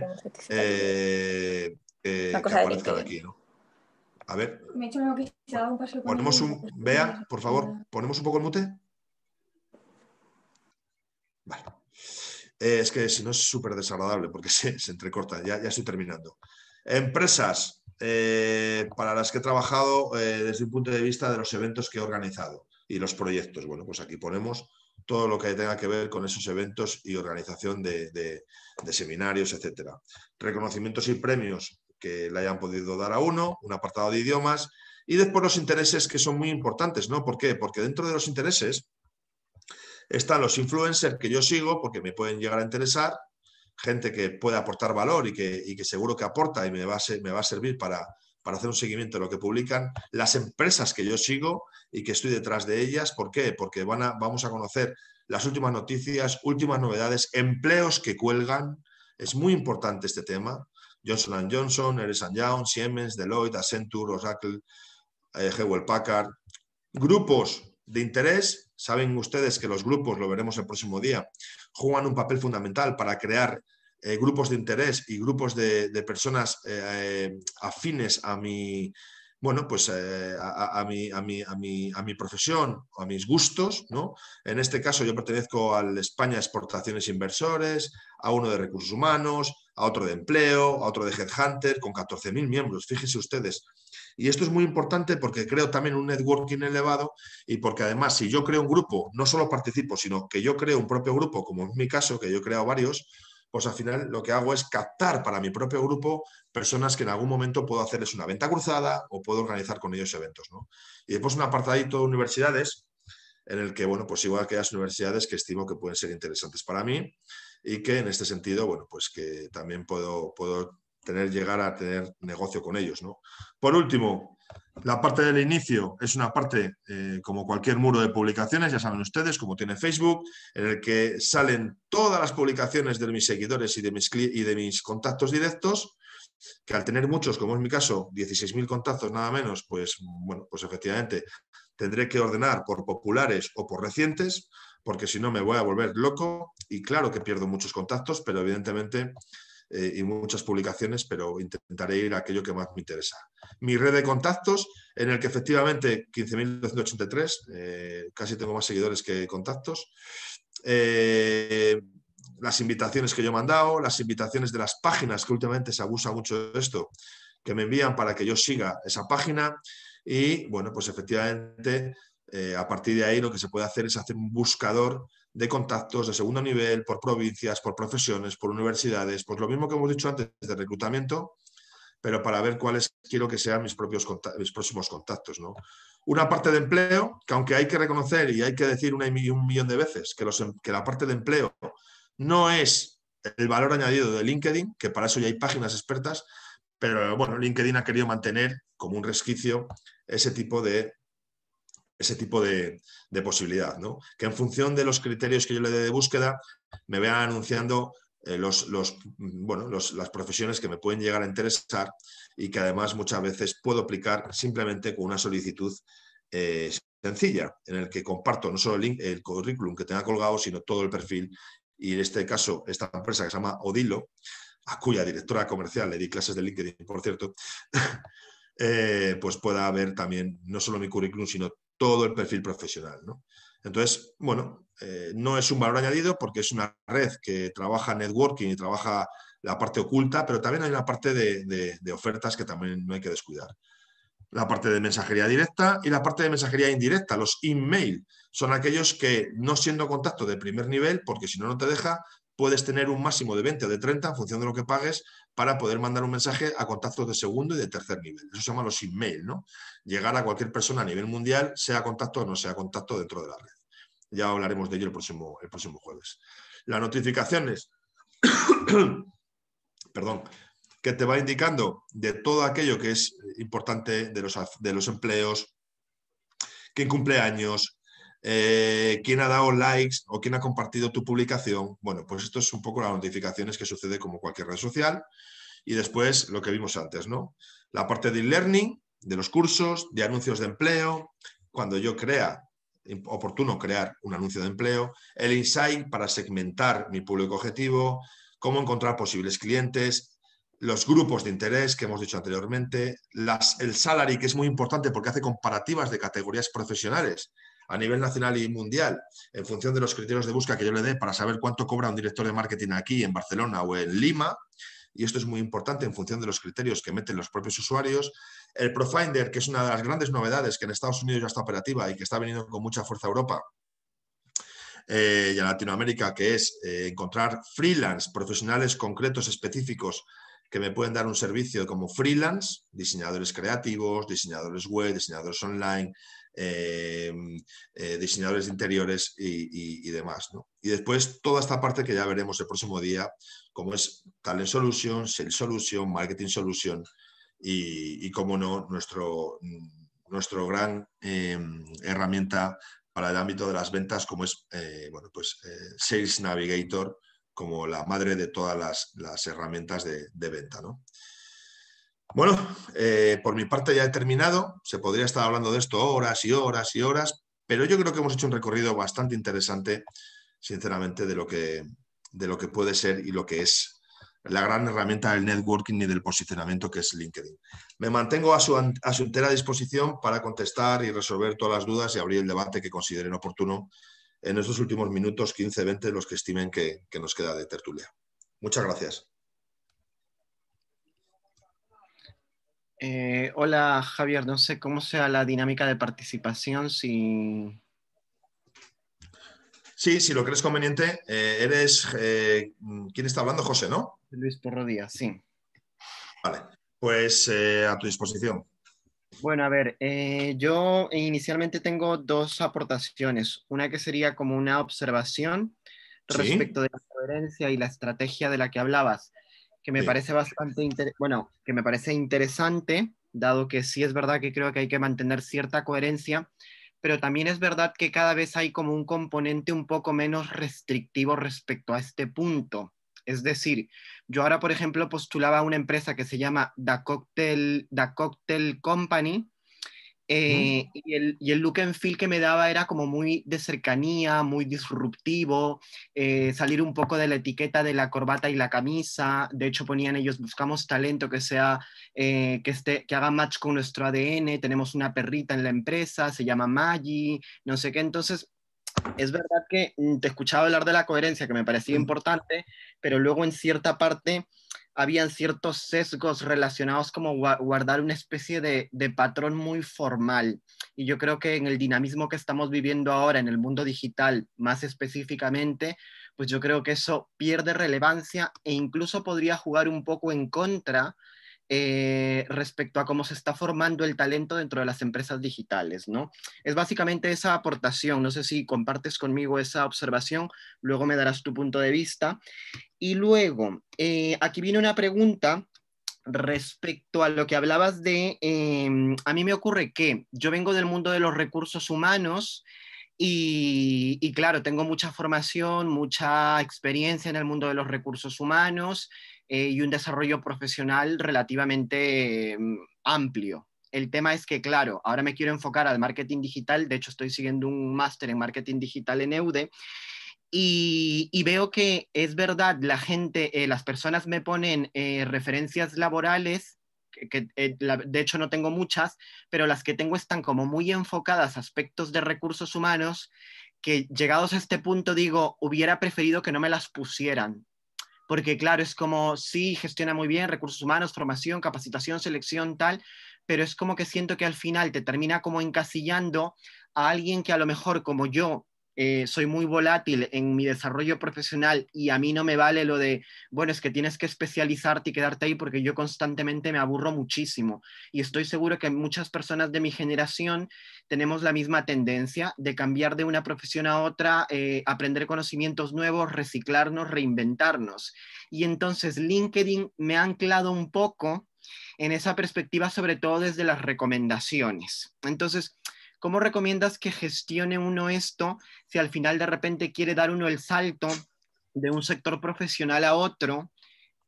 eh, eh, que eh, que aquí, ¿no? A ver. Me Ponemos un. Vea, por favor, ponemos un poco el mute. Vale. Eh, es que si no es súper desagradable porque se, entrecorta. Ya, ya estoy terminando. Empresas eh, para las que he trabajado eh, desde un punto de vista de los eventos que he organizado y los proyectos. Bueno, pues aquí ponemos todo lo que tenga que ver con esos eventos y organización de, de seminarios, etcétera. Reconocimientos y premios que le hayan podido dar a uno, un apartado de idiomas, y después los intereses que son muy importantes, ¿no? ¿Por qué? Porque dentro de los intereses están los influencers que yo sigo porque me pueden llegar a interesar, gente que puede aportar valor y que, seguro que aporta y me va a, me va a servir para, hacer un seguimiento de lo que publican, las empresas que yo sigo y que estoy detrás de ellas, ¿por qué? Porque van a, vamos a conocer las últimas noticias, últimas novedades, empleos que cuelgan, es muy importante este tema, Johnson Johnson, Ericsson Young, Siemens, Deloitte, Accenture, Oracle, eh, Hewell Packard. Grupos de interés, saben ustedes que los grupos, lo veremos el próximo día, juegan un papel fundamental para crear eh, grupos de interés y grupos de, personas eh, afines a mi, bueno, pues a, mi, a, mi, a, mi, a mi profesión, a mis gustos, ¿no? En este caso yo pertenezco al España Exportaciones e Inversores, a uno de Recursos Humanos, a otro de empleo, a otro de headhunter, con 14.000 miembros, fíjense ustedes. Y esto es muy importante porque creo también un networking elevado y porque además si yo creo un grupo, no solo participo, sino que yo creo un propio grupo, como en mi caso, que yo he creado varios, pues al final lo que hago es captar para mi propio grupo personas que en algún momento puedo hacerles una venta cruzada o puedo organizar con ellos eventos. ¿no? Y después un apartadito de universidades en el que, bueno, pues igual que las universidades que estimo que pueden ser interesantes para mí, y que en este sentido, bueno, pues que también puedo, puedo tener, llegar a tener negocio con ellos. ¿no? Por último, la parte del inicio es una parte, eh, como cualquier muro de publicaciones, ya saben ustedes, como tiene Facebook, en el que salen todas las publicaciones de mis seguidores y de mis, y de mis contactos directos, que al tener muchos, como es mi caso, 16.000 contactos nada menos, pues bueno, pues efectivamente tendré que ordenar por populares o por recientes, porque si no me voy a volver loco y claro que pierdo muchos contactos, pero evidentemente eh, y muchas publicaciones, pero intentaré ir a aquello que más me interesa. Mi red de contactos, en el que efectivamente 15.283, eh, casi tengo más seguidores que contactos. Eh, las invitaciones que yo he mandado, las invitaciones de las páginas, que últimamente se abusa mucho de esto, que me envían para que yo siga esa página. Y bueno, pues efectivamente eh, a partir de ahí lo que se puede hacer es hacer un buscador de contactos de segundo nivel por provincias, por profesiones, por universidades, pues lo mismo que hemos dicho antes de reclutamiento, pero para ver cuáles quiero que sean mis, propios mis próximos contactos. Una parte de empleo, que aunque hay que reconocer y hay que decir una un millón de veces que, em, que la parte de empleo no es el valor añadido de LinkedIn, que para eso ya hay páginas expertas, pero bueno, LinkedIn ha querido mantener como un resquicio ese tipo de ese tipo de, posibilidad, ¿no? Que en función de los criterios que yo le dé de búsqueda, me vea anunciando eh, los, mm, bueno, las profesiones que me pueden llegar a interesar y que además muchas veces puedo aplicar simplemente con una solicitud eh, sencilla, en el que comparto no solo el, currículum que tenga colgado, sino todo el perfil. Y en este caso, esta empresa que se llama Odilo, a cuya directora comercial le di clases de LinkedIn, por cierto, eh, pues pueda ver también no solo mi currículum, sino todo el perfil profesional. ¿no? Entonces, bueno, eh, no es un valor añadido porque es una red que trabaja networking y trabaja la parte oculta, pero también hay una parte de, ofertas que también no hay que descuidar. La parte de mensajería directa y la parte de mensajería indirecta, los email, son aquellos que no siendo contacto de primer nivel, porque si no, no te deja, puedes tener un máximo de 20 o de 30 en función de lo que pagues para poder mandar un mensaje a contactos de segundo y de tercer nivel. Eso se llama los email, ¿no? Llegar a cualquier persona a nivel mundial, sea contacto o no sea contacto dentro de la red. Ya hablaremos de ello el próximo, el próximo jueves. Las notificaciones, perdón, que te va indicando de todo aquello que es importante de los, de los empleos, que cumple años, eh, quién ha dado likes o quién ha compartido tu publicación. Bueno, pues esto es un poco las notificaciones que sucede como cualquier red social. Y después lo que vimos antes, ¿no? La parte de learning de los cursos, de anuncios de empleo, cuando yo crea, oportuno crear un anuncio de empleo, el insight para segmentar mi público objetivo, cómo encontrar posibles clientes, los grupos de interés que hemos dicho anteriormente, el salary, que es muy importante porque hace comparativas de categorías profesionales a nivel nacional y mundial, en función de los criterios de búsqueda que yo le dé para saber cuánto cobra un director de marketing aquí, en Barcelona o en Lima, y esto es muy importante en función de los criterios que meten los propios usuarios. El Profinder, que es una de las grandes novedades que en Estados Unidos ya está operativa y que está veniendo con mucha fuerza a Europa eh, y a Latinoamérica, que es eh, encontrar freelance, profesionales concretos, específicos, que me pueden dar un servicio como freelance, diseñadores creativos, diseñadores web, diseñadores online, eh, eh, diseñadores de interiores y, demás. Y después toda esta parte que ya veremos el próximo día, como es Talent Solution, Sales Solution, Marketing Solution y, y como no, nuestro, nuestro gran em, herramienta para el ámbito de las ventas, como es eh, bueno, pues, Sales Navigator, como la madre de todas las, herramientas de, venta. Bueno, eh, por mi parte ya he terminado. Se podría estar hablando de esto horas y horas y horas, pero yo creo que hemos hecho un recorrido bastante interesante, sinceramente, de lo que, de lo que puede ser y lo que es la gran herramienta del networking y del posicionamiento que es LinkedIn. Me mantengo a su entera disposición para contestar y resolver todas las dudas y abrir el debate que consideren oportuno en estos últimos minutos, 15, 20, los que estimen que, nos queda de tertulia. Muchas gracias. Eh, hola Javier, no sé cómo sea la dinámica de participación, si... Sí, si lo crees conveniente, eh, eres... Eh, ¿Quién está hablando? José, ¿no? Luis Porro Díaz, sí. Vale, pues a tu disposición. Bueno, a ver, eh, yo inicialmente tengo dos aportaciones. Una que sería como una observación respecto de la coherencia y la estrategia de la que hablabas, que me parece bastante, bueno, que me parece interesante, dado que sí es verdad que creo que hay que mantener cierta coherencia, pero también es verdad que cada vez hay como un componente un poco menos restrictivo respecto a este punto. Es decir, yo ahora, por ejemplo, postulaba a una empresa que se llama The Cocktail, The Cocktail Company, eh, y, el, look and feel que me daba era como muy de cercanía, muy disruptivo, eh, salir un poco de la etiqueta de la corbata y la camisa. De hecho, ponían ellos, buscamos talento que sea, eh, que, esté, que haga match con nuestro ADN, tenemos una perrita en la empresa, se llama Maggie, no sé qué. Entonces, es verdad que mm, te escuchaba hablar de la coherencia, que me parecía importante, pero luego en cierta parte habían ciertos sesgos relacionados como guardar una especie de, de, patrón muy formal. Y yo creo que en el dinamismo que estamos viviendo ahora, en el mundo digital más específicamente, pues yo creo que eso pierde relevancia e incluso podría jugar un poco en contra eh, respecto a cómo se está formando el talento dentro de las empresas digitales, ¿no? Es básicamente esa aportación, no sé si compartes conmigo esa observación, luego me darás tu punto de vista. Y luego, eh, aquí viene una pregunta respecto a lo que hablabas de, em, a mí me ocurre que yo vengo del mundo de los recursos humanos, y, claro, tengo mucha formación, mucha experiencia en el mundo de los recursos humanos eh, y un desarrollo profesional relativamente mm, amplio. El tema es que, claro, ahora me quiero enfocar al marketing digital, de hecho estoy siguiendo un máster en marketing digital en EUDE, y, veo que es verdad, la gente, eh, las personas me ponen eh, referencias laborales, que, de hecho no tengo muchas, pero las que tengo están como muy enfocadas a aspectos de recursos humanos, que llegados a este punto digo, hubiera preferido que no me las pusieran, porque claro, es como, sí, gestiona muy bien recursos humanos, formación, capacitación, selección, tal, pero es como que siento que al final te termina como encasillando a alguien que a lo mejor como yo eh, soy muy volátil en mi desarrollo profesional y a mí no me vale lo de, bueno, es que tienes que especializarte y quedarte ahí porque yo constantemente me aburro muchísimo. Y estoy seguro que muchas personas de mi generación tenemos la misma tendencia de cambiar de una profesión a otra, eh, aprender conocimientos nuevos, reciclarnos, reinventarnos. Y entonces LinkedIn me ha anclado un poco en esa perspectiva, sobre todo desde las recomendaciones. Entonces, ¿Cómo recomiendas que gestione uno esto si al final de repente quiere dar uno el salto de un sector profesional a otro?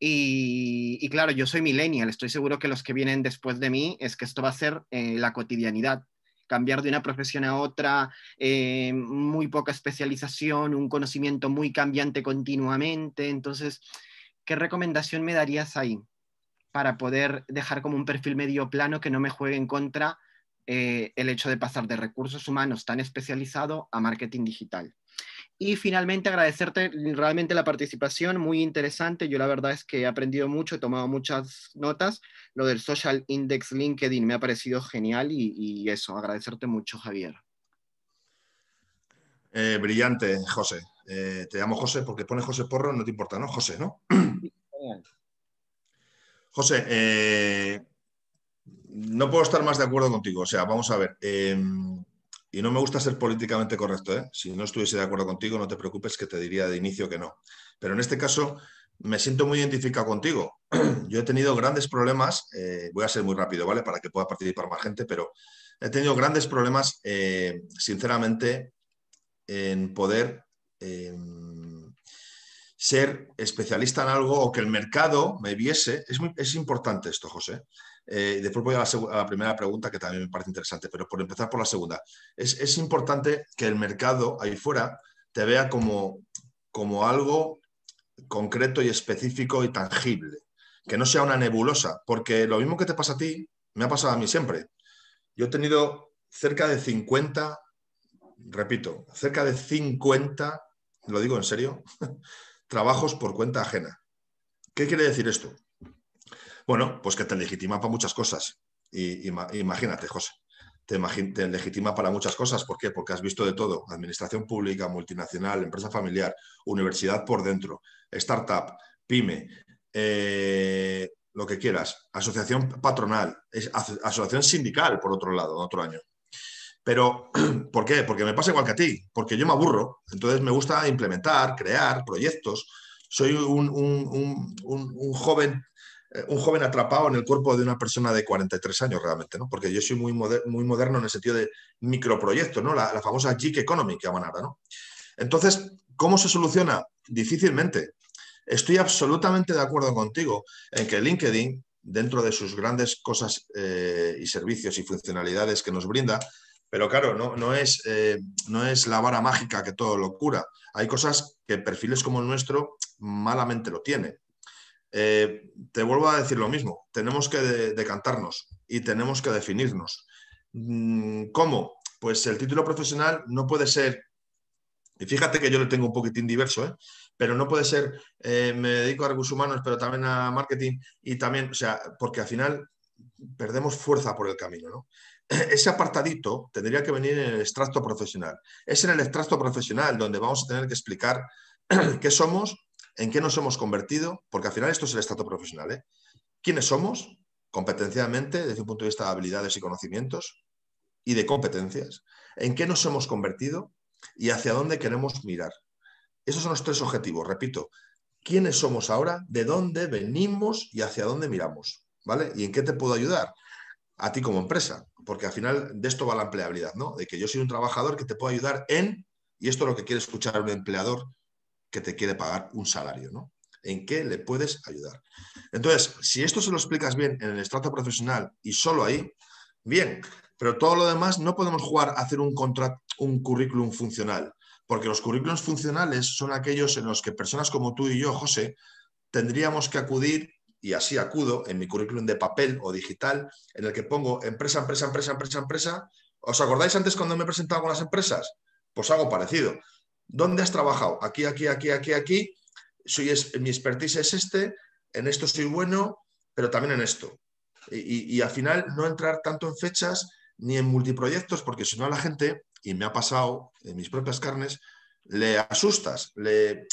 Y, claro, yo soy millennial, estoy seguro que los que vienen después de mí es que esto va a ser eh, la cotidianidad cambiar de una profesión a otra, eh, muy poca especialización, un conocimiento muy cambiante continuamente. Entonces, ¿qué recomendación me darías ahí para poder dejar como un perfil medio plano que no me juegue en contra eh, el hecho de pasar de recursos humanos tan especializado a marketing digital. Y finalmente agradecerte realmente la participación, muy interesante. Yo la verdad es que he aprendido mucho, he tomado muchas notas. Lo del Social Index LinkedIn me ha parecido genial y, eso, agradecerte mucho, Javier. Eh, brillante, José. Eh, te llamo José porque pone José Porro, no te importa, ¿no? José, ¿no? José, eh, no puedo estar más de acuerdo contigo. O sea, vamos a ver. Em, y no me gusta ser políticamente correcto. ¿eh? Si no estuviese de acuerdo contigo, no te preocupes que te diría de inicio que no. Pero en este caso, me siento muy identificado contigo. Yo he tenido grandes problemas. Eh, voy a ser muy rápido, ¿vale? Para que pueda participar más gente, pero he tenido grandes problemas, eh, sinceramente, en poder em, ser especialista en algo o que el mercado me viese. Es, es importante esto, José. Eh, después voy a la, primera pregunta que también me parece interesante, pero por empezar por la segunda. Es, es importante que el mercado ahí fuera te vea como, como algo concreto y específico y tangible, que no sea una nebulosa, porque lo mismo que te pasa a ti, me ha pasado a mí siempre. Yo he tenido cerca de 50, repito, cerca de 50, lo digo en serio, trabajos por cuenta ajena. ¿Qué quiere decir esto? Bueno, pues que te legitima para muchas cosas. Y, imagínate, José. Te, legitima para muchas cosas. ¿Por qué? Porque has visto de todo. Administración pública, multinacional, empresa familiar, universidad por dentro, startup, pyme, eh, lo que quieras. Asociación patronal, asociación sindical, por otro lado, otro año. Pero, ¿por qué? Porque me pasa igual que a ti, porque yo me aburro. Entonces me gusta implementar, crear proyectos. Soy un joven eh, un joven atrapado en el cuerpo de una persona de 43 años realmente, ¿no? Porque yo soy muy, muy moderno en el sentido de microproyectos, ¿no? La, famosa gig economy que llaman ahora, ¿no? Entonces, ¿cómo se soluciona? Difícilmente. Estoy absolutamente de acuerdo contigo en que LinkedIn, dentro de sus grandes cosas eh, y servicios y funcionalidades que nos brinda, pero claro, no, es, eh, no es la vara mágica que todo lo cura. Hay cosas que perfiles como el nuestro malamente lo tienen. Eh, te vuelvo a decir lo mismo, tenemos que decantarnos y tenemos que definirnos. Mm, ¿Cómo? Pues el título profesional no puede ser, y fíjate que yo lo tengo un poquitín diverso, ¿eh? pero no puede ser, eh, me dedico a recursos humanos, pero también a marketing y también, o sea, porque al final perdemos fuerza por el camino, ¿no? Ese apartadito tendría que venir en el extracto profesional. Es en el extracto profesional donde vamos a tener que explicar qué somos, en qué nos hemos convertido, porque al final esto es el estatus profesional. ¿eh? ¿Quiénes somos? Competencialmente, desde un punto de vista de habilidades y conocimientos y de competencias. ¿En qué nos hemos convertido y hacia dónde queremos mirar? Esos son los tres objetivos, repito. ¿Quiénes somos ahora? ¿De dónde venimos y hacia dónde miramos? ¿Vale? ¿Y en qué te puedo ayudar? A ti como empresa, porque al final de esto va la empleabilidad, ¿no? De que yo soy un trabajador que te puedo ayudar en, y esto es lo que quiere escuchar un empleador que te quiere pagar un salario, ¿no? ¿En qué le puedes ayudar? Entonces, si esto se lo explicas bien en el estrato profesional y solo ahí, bien, pero todo lo demás no podemos jugar a hacer un, un currículum funcional, porque los currículums funcionales son aquellos en los que personas como tú y yo, José, tendríamos que acudir y así acudo en mi currículum de papel o digital, en el que pongo empresa, empresa, empresa, empresa, empresa. ¿Os acordáis antes cuando me he presentado con las empresas? Pues algo parecido. ¿Dónde has trabajado? Aquí, aquí, aquí, aquí, aquí. Soy mi expertise es este, en esto soy bueno, pero también en esto. Y, al final no entrar tanto en fechas ni en multiproyectos, porque si no a la gente, y me ha pasado en mis propias carnes, le asustas, le,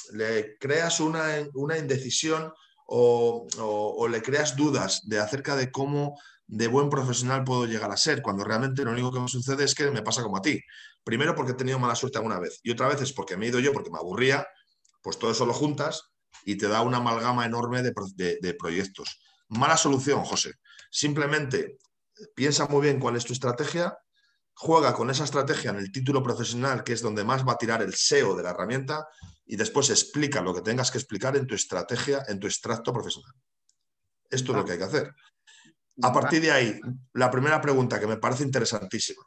creas una, indecisión o, o, o, le creas dudas de acerca de cómo de buen profesional puedo llegar a ser, cuando realmente lo único que me sucede es que me pasa como a ti. Primero porque he tenido mala suerte alguna vez y otra vez es porque me he ido yo, porque me aburría, pues todo eso lo juntas y te da una amalgama enorme de, proyectos. Mala solución, José. Simplemente eh, piensa muy bien cuál es tu estrategia, juega con esa estrategia en el título profesional, que es donde más va a tirar el SEO de la herramienta, y después explica lo que tengas que explicar en tu estrategia, en tu extracto profesional. Esto es lo ah. que hay que hacer. A partir de ahí, la primera pregunta que me parece interesantísima.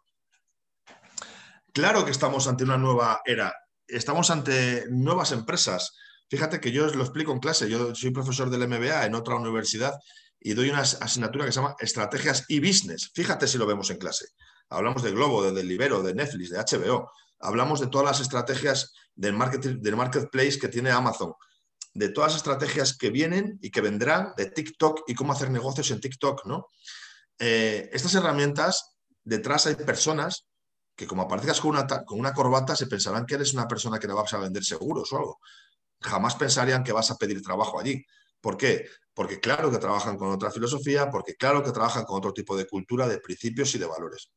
Claro que estamos ante una nueva era, estamos ante nuevas empresas. Fíjate que yo os lo explico en clase, yo soy profesor del MBA en otra universidad y doy una asignatura que se llama Estrategias y Business. Fíjate si lo vemos en clase. Hablamos de Globo, de Delivero, de Netflix, de HBO. Hablamos de todas las estrategias del, del marketplace que tiene Amazon, de todas las estrategias que vienen y que vendrán, de TikTok y cómo hacer negocios en TikTok, ¿no? Eh, estas herramientas, detrás hay personas que como aparezcas con una, con una corbata, se pensarán que eres una persona que le vas a vender seguros o algo. Jamás pensarían que vas a pedir trabajo allí. ¿Por qué? Porque claro que trabajan con otra filosofía, porque claro que trabajan con otro tipo de cultura, de principios y de valores.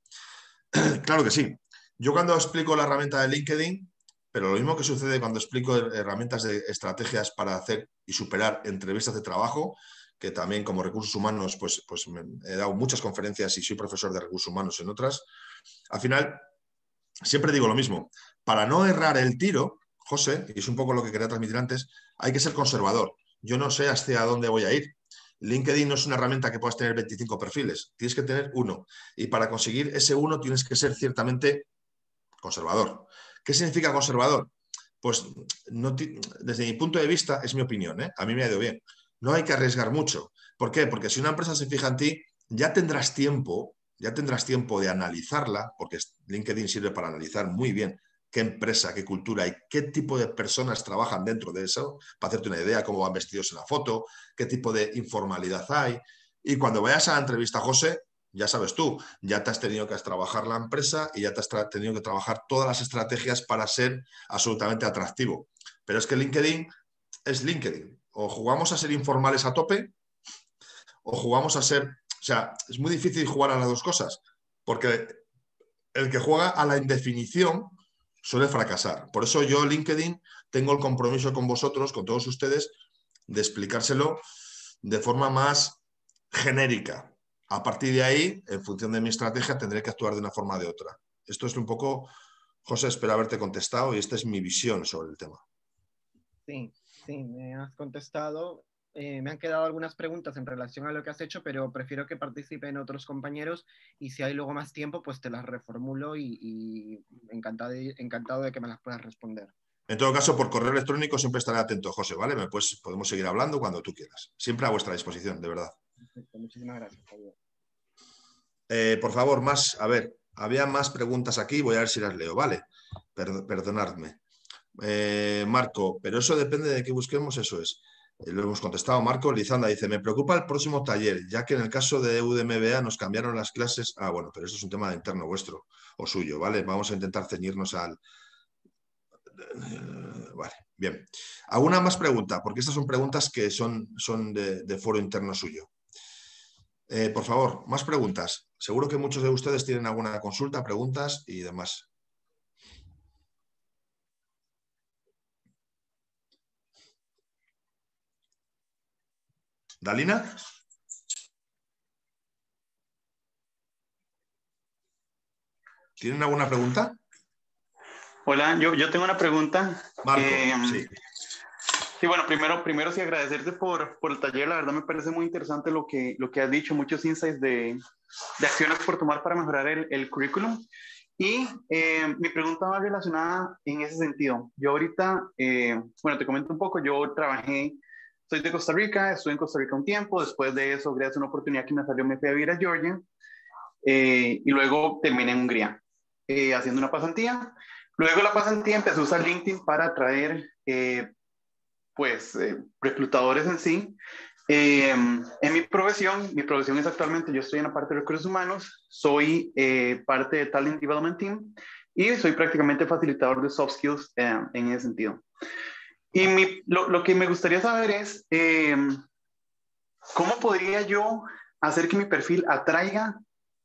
claro que sí. Yo cuando explico la herramienta de LinkedIn, pero lo mismo que sucede cuando explico herramientas de estrategias para hacer y superar entrevistas de trabajo, que también como recursos humanos, pues, pues he dado muchas conferencias y soy profesor de recursos humanos en otras. Al final, siempre digo lo mismo, para no errar el tiro, José, y es un poco lo que quería transmitir antes, hay que ser conservador. Yo no sé hacia dónde voy a ir. LinkedIn no es una herramienta que puedas tener 25 perfiles, tienes que tener uno. Y para conseguir ese uno tienes que ser ciertamente conservador. ¿Qué significa conservador? Pues desde mi punto de vista, es mi opinión, ¿eh? a mí me ha ido bien. No hay que arriesgar mucho. ¿Por qué? Porque si una empresa se fija en ti, ya tendrás tiempo ya tendrás tiempo de analizarla, porque LinkedIn sirve para analizar muy bien qué empresa, qué cultura y qué tipo de personas trabajan dentro de eso, para hacerte una idea cómo van vestidos en la foto, qué tipo de informalidad hay. Y cuando vayas a la entrevista, José, ya sabes tú, ya te has tenido que trabajar la empresa y ya te has tenido que trabajar todas las estrategias para ser absolutamente atractivo. Pero es que LinkedIn es LinkedIn. O jugamos a ser informales a tope, o jugamos a ser o sea, es muy difícil jugar a las dos cosas, porque el que juega a la indefinición suele fracasar. Por eso yo, LinkedIn, tengo el compromiso con vosotros, con todos ustedes, de explicárselo de forma más genérica. A partir de ahí, en función de mi estrategia, tendré que actuar de una forma o de otra. Esto es un poco, José, espero haberte contestado y esta es mi visión sobre el tema. Sí, sí, me has contestado. Eh, me han quedado algunas preguntas en relación a lo que has hecho, pero prefiero que participen otros compañeros y si hay luego más tiempo, pues te las reformulo y, encantado, de, que me las puedas responder. En todo caso, por correo electrónico siempre estaré atento, José, ¿vale? Me podemos seguir hablando cuando tú quieras. Siempre a vuestra disposición, de verdad. Perfecto, muchísimas gracias, Javier. Eh, por favor, más, a ver, había más preguntas aquí, voy a ver si las leo, ¿vale? perdonadme. Eh, Marco, pero eso depende de que busquemos, eso es lo hemos contestado, Marco Lizanda dice, me preocupa el próximo taller, ya que en el caso de UDMBA nos cambiaron las clases. Ah, bueno, pero eso es un tema de interno vuestro o suyo, ¿vale? Vamos a intentar ceñirnos al... Eh, vale, bien. ¿Alguna más pregunta? Porque estas son preguntas que son, son de, foro interno suyo. Eh, por favor, más preguntas. Seguro que muchos de ustedes tienen alguna consulta, preguntas y demás. Dalina. ¿Tienen alguna pregunta? Hola, yo, tengo una pregunta. Marco, eh, sí. Sí, bueno, primero, primero sí agradecerte por, por, el taller. La verdad me parece muy interesante lo que, lo que has dicho, muchos insights de, acciones por tomar para mejorar el, currículum. Y eh, mi pregunta va relacionada en ese sentido. Yo ahorita, eh, bueno, te comento un poco, yo trabajé soy de Costa Rica, estuve en Costa Rica un tiempo, después de eso, gracias a una oportunidad que me salió, me fui a vivir a Georgia eh, y luego terminé en Hungría eh, haciendo una pasantía. Luego la pasantía empecé a usar LinkedIn para atraer, eh, pues, reclutadores en sí. Em, en mi profesión, mi profesión es actualmente, yo estoy en la parte de recursos humanos, soy parte de Talent Development Team y soy prácticamente facilitador de soft skills en ese sentido. Y lo, que me gustaría saber es, em, ¿cómo podría yo hacer que mi perfil atraiga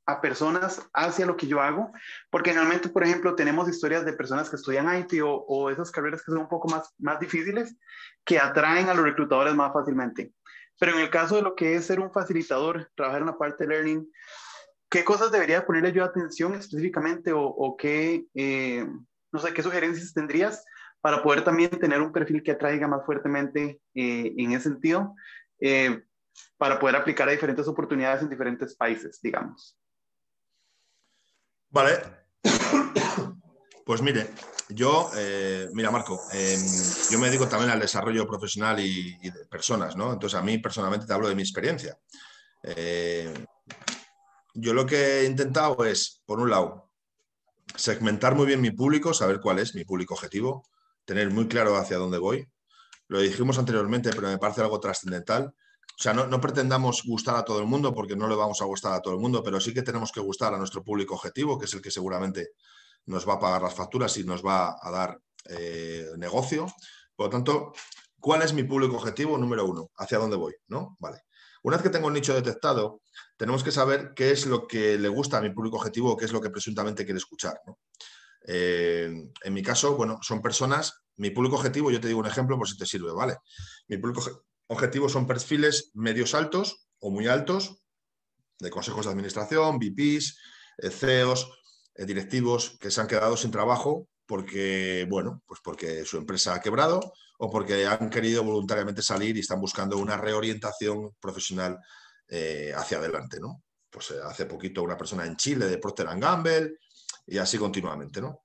a personas hacia lo que yo hago? Porque normalmente, por ejemplo, tenemos historias de personas que estudian IT o, esas carreras que son un poco más, más difíciles, que atraen a los reclutadores más fácilmente. Pero en el caso de lo que es ser un facilitador, trabajar en la parte de learning, ¿qué cosas debería ponerle yo atención específicamente o, qué, eh, no sé, qué sugerencias tendrías para poder también tener un perfil que atraiga más fuertemente eh, en ese sentido, eh, para poder aplicar a diferentes oportunidades en diferentes países, digamos. Vale. Pues mire, yo, eh, mira Marco, em, yo me dedico también al desarrollo profesional y, y, de personas, ¿no? Entonces a mí personalmente te hablo de mi experiencia. yo lo que he intentado es, por un lado, segmentar muy bien mi público, saber cuál es mi público objetivo, tener muy claro hacia dónde voy. Lo dijimos anteriormente, pero me parece algo trascendental. O sea, no, pretendamos gustar a todo el mundo porque no le vamos a gustar a todo el mundo, pero sí que tenemos que gustar a nuestro público objetivo, que es el que seguramente nos va a pagar las facturas y nos va a dar eh, negocio. Por lo tanto, ¿cuál es mi público objetivo? Número uno, ¿hacia dónde voy? ¿No? Vale. Una vez que tengo el nicho detectado, tenemos que saber qué es lo que le gusta a mi público objetivo o qué es lo que presuntamente quiere escuchar. ¿no? Eh, en mi caso, bueno, son personas, mi público objetivo, yo te digo un ejemplo por si te sirve, ¿vale? Mi público objetivo son perfiles medios altos o muy altos, de consejos de administración, VPs, eh, CEOs, eh, directivos que se han quedado sin trabajo porque, bueno, pues porque su empresa ha quebrado o porque han querido voluntariamente salir y están buscando una reorientación profesional hacia adelante, ¿no? Pues hace poquito una persona en Chile de Procter Gamble, y así continuamente, ¿no?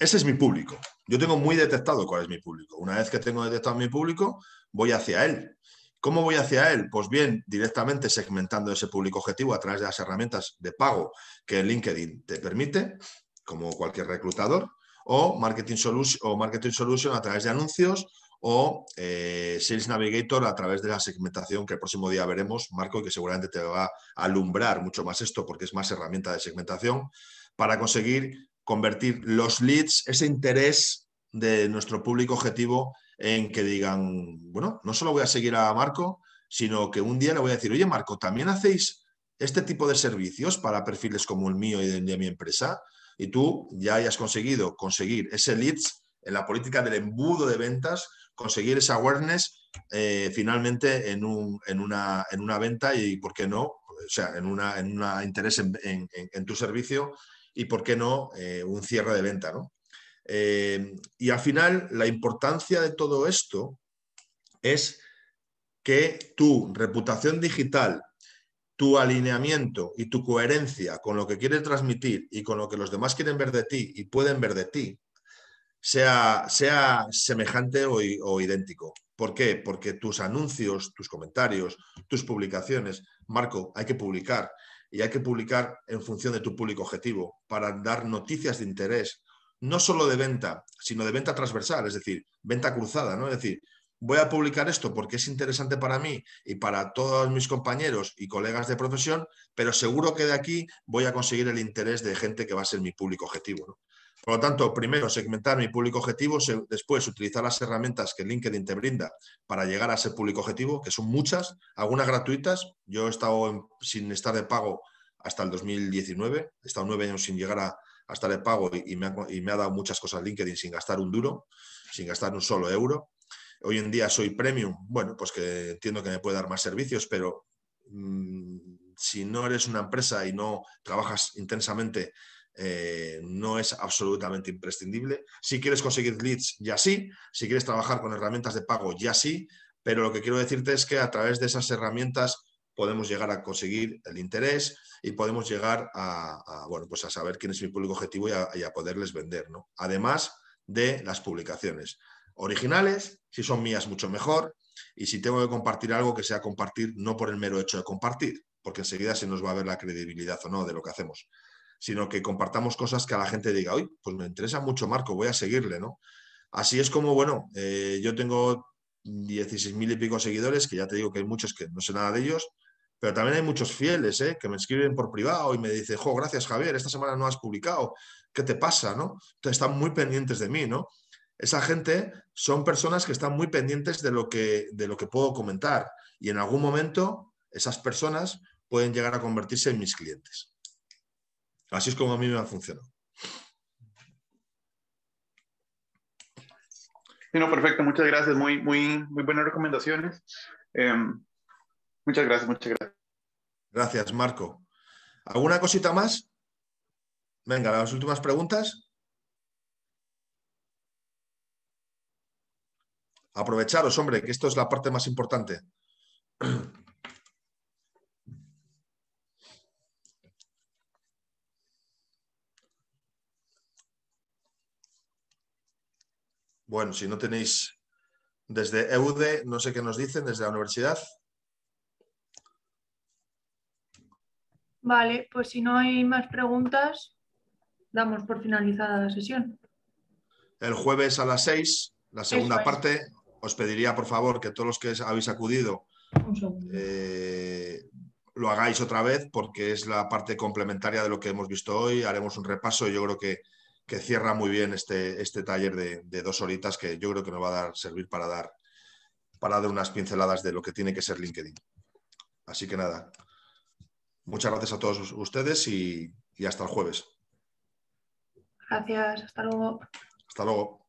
Ese es mi público. Yo tengo muy detectado cuál es mi público. Una vez que tengo detectado mi público, voy hacia él. ¿Cómo voy hacia él? Pues bien, directamente segmentando ese público objetivo a través de las herramientas de pago que LinkedIn te permite, como cualquier reclutador, o Marketing Solution, o marketing solution a través de anuncios, o eh, Sales Navigator a través de la segmentación que el próximo día veremos, Marco, que seguramente te va a alumbrar mucho más esto porque es más herramienta de segmentación para conseguir convertir los leads, ese interés de nuestro público objetivo en que digan, bueno, no solo voy a seguir a Marco, sino que un día le voy a decir, oye Marco, ¿también hacéis este tipo de servicios para perfiles como el mío y de, mi empresa? Y tú ya hayas conseguido conseguir ese leads en la política del embudo de ventas, conseguir esa awareness eh, finalmente en, una, venta y, ¿por qué no? O sea, en un interés en tu servicio y, por qué no, eh, un cierre de venta. ¿no? Eh, y al final, la importancia de todo esto es que tu reputación digital, tu alineamiento y tu coherencia con lo que quieres transmitir y con lo que los demás quieren ver de ti y pueden ver de ti, sea, sea semejante o, o idéntico. ¿Por qué? Porque tus anuncios, tus comentarios, tus publicaciones, Marco, hay que publicar y hay que publicar en función de tu público objetivo para dar noticias de interés, no solo de venta, sino de venta transversal, es decir, venta cruzada, ¿no? Es decir, voy a publicar esto porque es interesante para mí y para todos mis compañeros y colegas de profesión, pero seguro que de aquí voy a conseguir el interés de gente que va a ser mi público objetivo. ¿no? Por lo tanto, primero, segmentar mi público objetivo, después utilizar las herramientas que LinkedIn te brinda para llegar a ese público objetivo, que son muchas, algunas gratuitas. Yo he estado sin estar de pago hasta el 2019, he estado nueve años sin llegar a, estar de pago y, me ha, dado muchas cosas LinkedIn sin gastar un duro, sin gastar un solo euro. Hoy en día soy premium, bueno, pues que entiendo que me puede dar más servicios, pero mm, si no eres una empresa y no trabajas intensamente eh, no es absolutamente imprescindible. Si quieres conseguir leads, ya sí. Si quieres trabajar con herramientas de pago, ya sí. Pero lo que quiero decirte es que a través de esas herramientas podemos llegar a conseguir el interés y podemos llegar a, bueno, pues a saber quién es mi público objetivo y a, poderles vender. ¿no? Además de las publicaciones originales, si son mías, mucho mejor. Y si tengo que compartir algo, que sea compartir no por el mero hecho de compartir, porque enseguida se nos va a ver la credibilidad o no de lo que hacemos, sino que compartamos cosas que a la gente diga, hoy pues me interesa mucho Marco, voy a seguirle, ¿no? Así es como, bueno, eh, yo tengo 16 mil y pico seguidores, que ya te digo que hay muchos que no sé nada de ellos, pero también hay muchos fieles ¿eh? que me escriben por privado y me dicen, jo, gracias Javier, esta semana no has publicado, ¿qué te pasa? ¿no? Entonces están muy pendientes de mí, ¿no? Esa gente son personas que están muy pendientes de lo que, de lo que puedo comentar y en algún momento esas personas pueden llegar a convertirse en mis clientes. Así es como a mí me ha funcionado. perfecto, muchas gracias. Muy, muy, muy buenas recomendaciones. Em, muchas gracias, muchas gracias. Gracias, Marco. ¿Alguna cosita más? Venga, las últimas preguntas. Aprovecharos, hombre, que esto es la parte más importante. Bueno, si no tenéis desde EUDE, no sé qué nos dicen, desde la universidad. Vale, pues si no hay más preguntas, damos por finalizada la sesión. El jueves a las seis la segunda parte, os pediría por favor que todos los que habéis acudido eh, lo hagáis otra vez porque es la parte complementaria de lo que hemos visto hoy. Haremos un repaso y yo creo que que cierra muy bien este, este taller de, dos horitas que yo creo que nos va a dar, servir para dar, para dar unas pinceladas de lo que tiene que ser LinkedIn. Así que nada, muchas gracias a todos ustedes y hasta el jueves. Gracias, hasta luego. Hasta luego.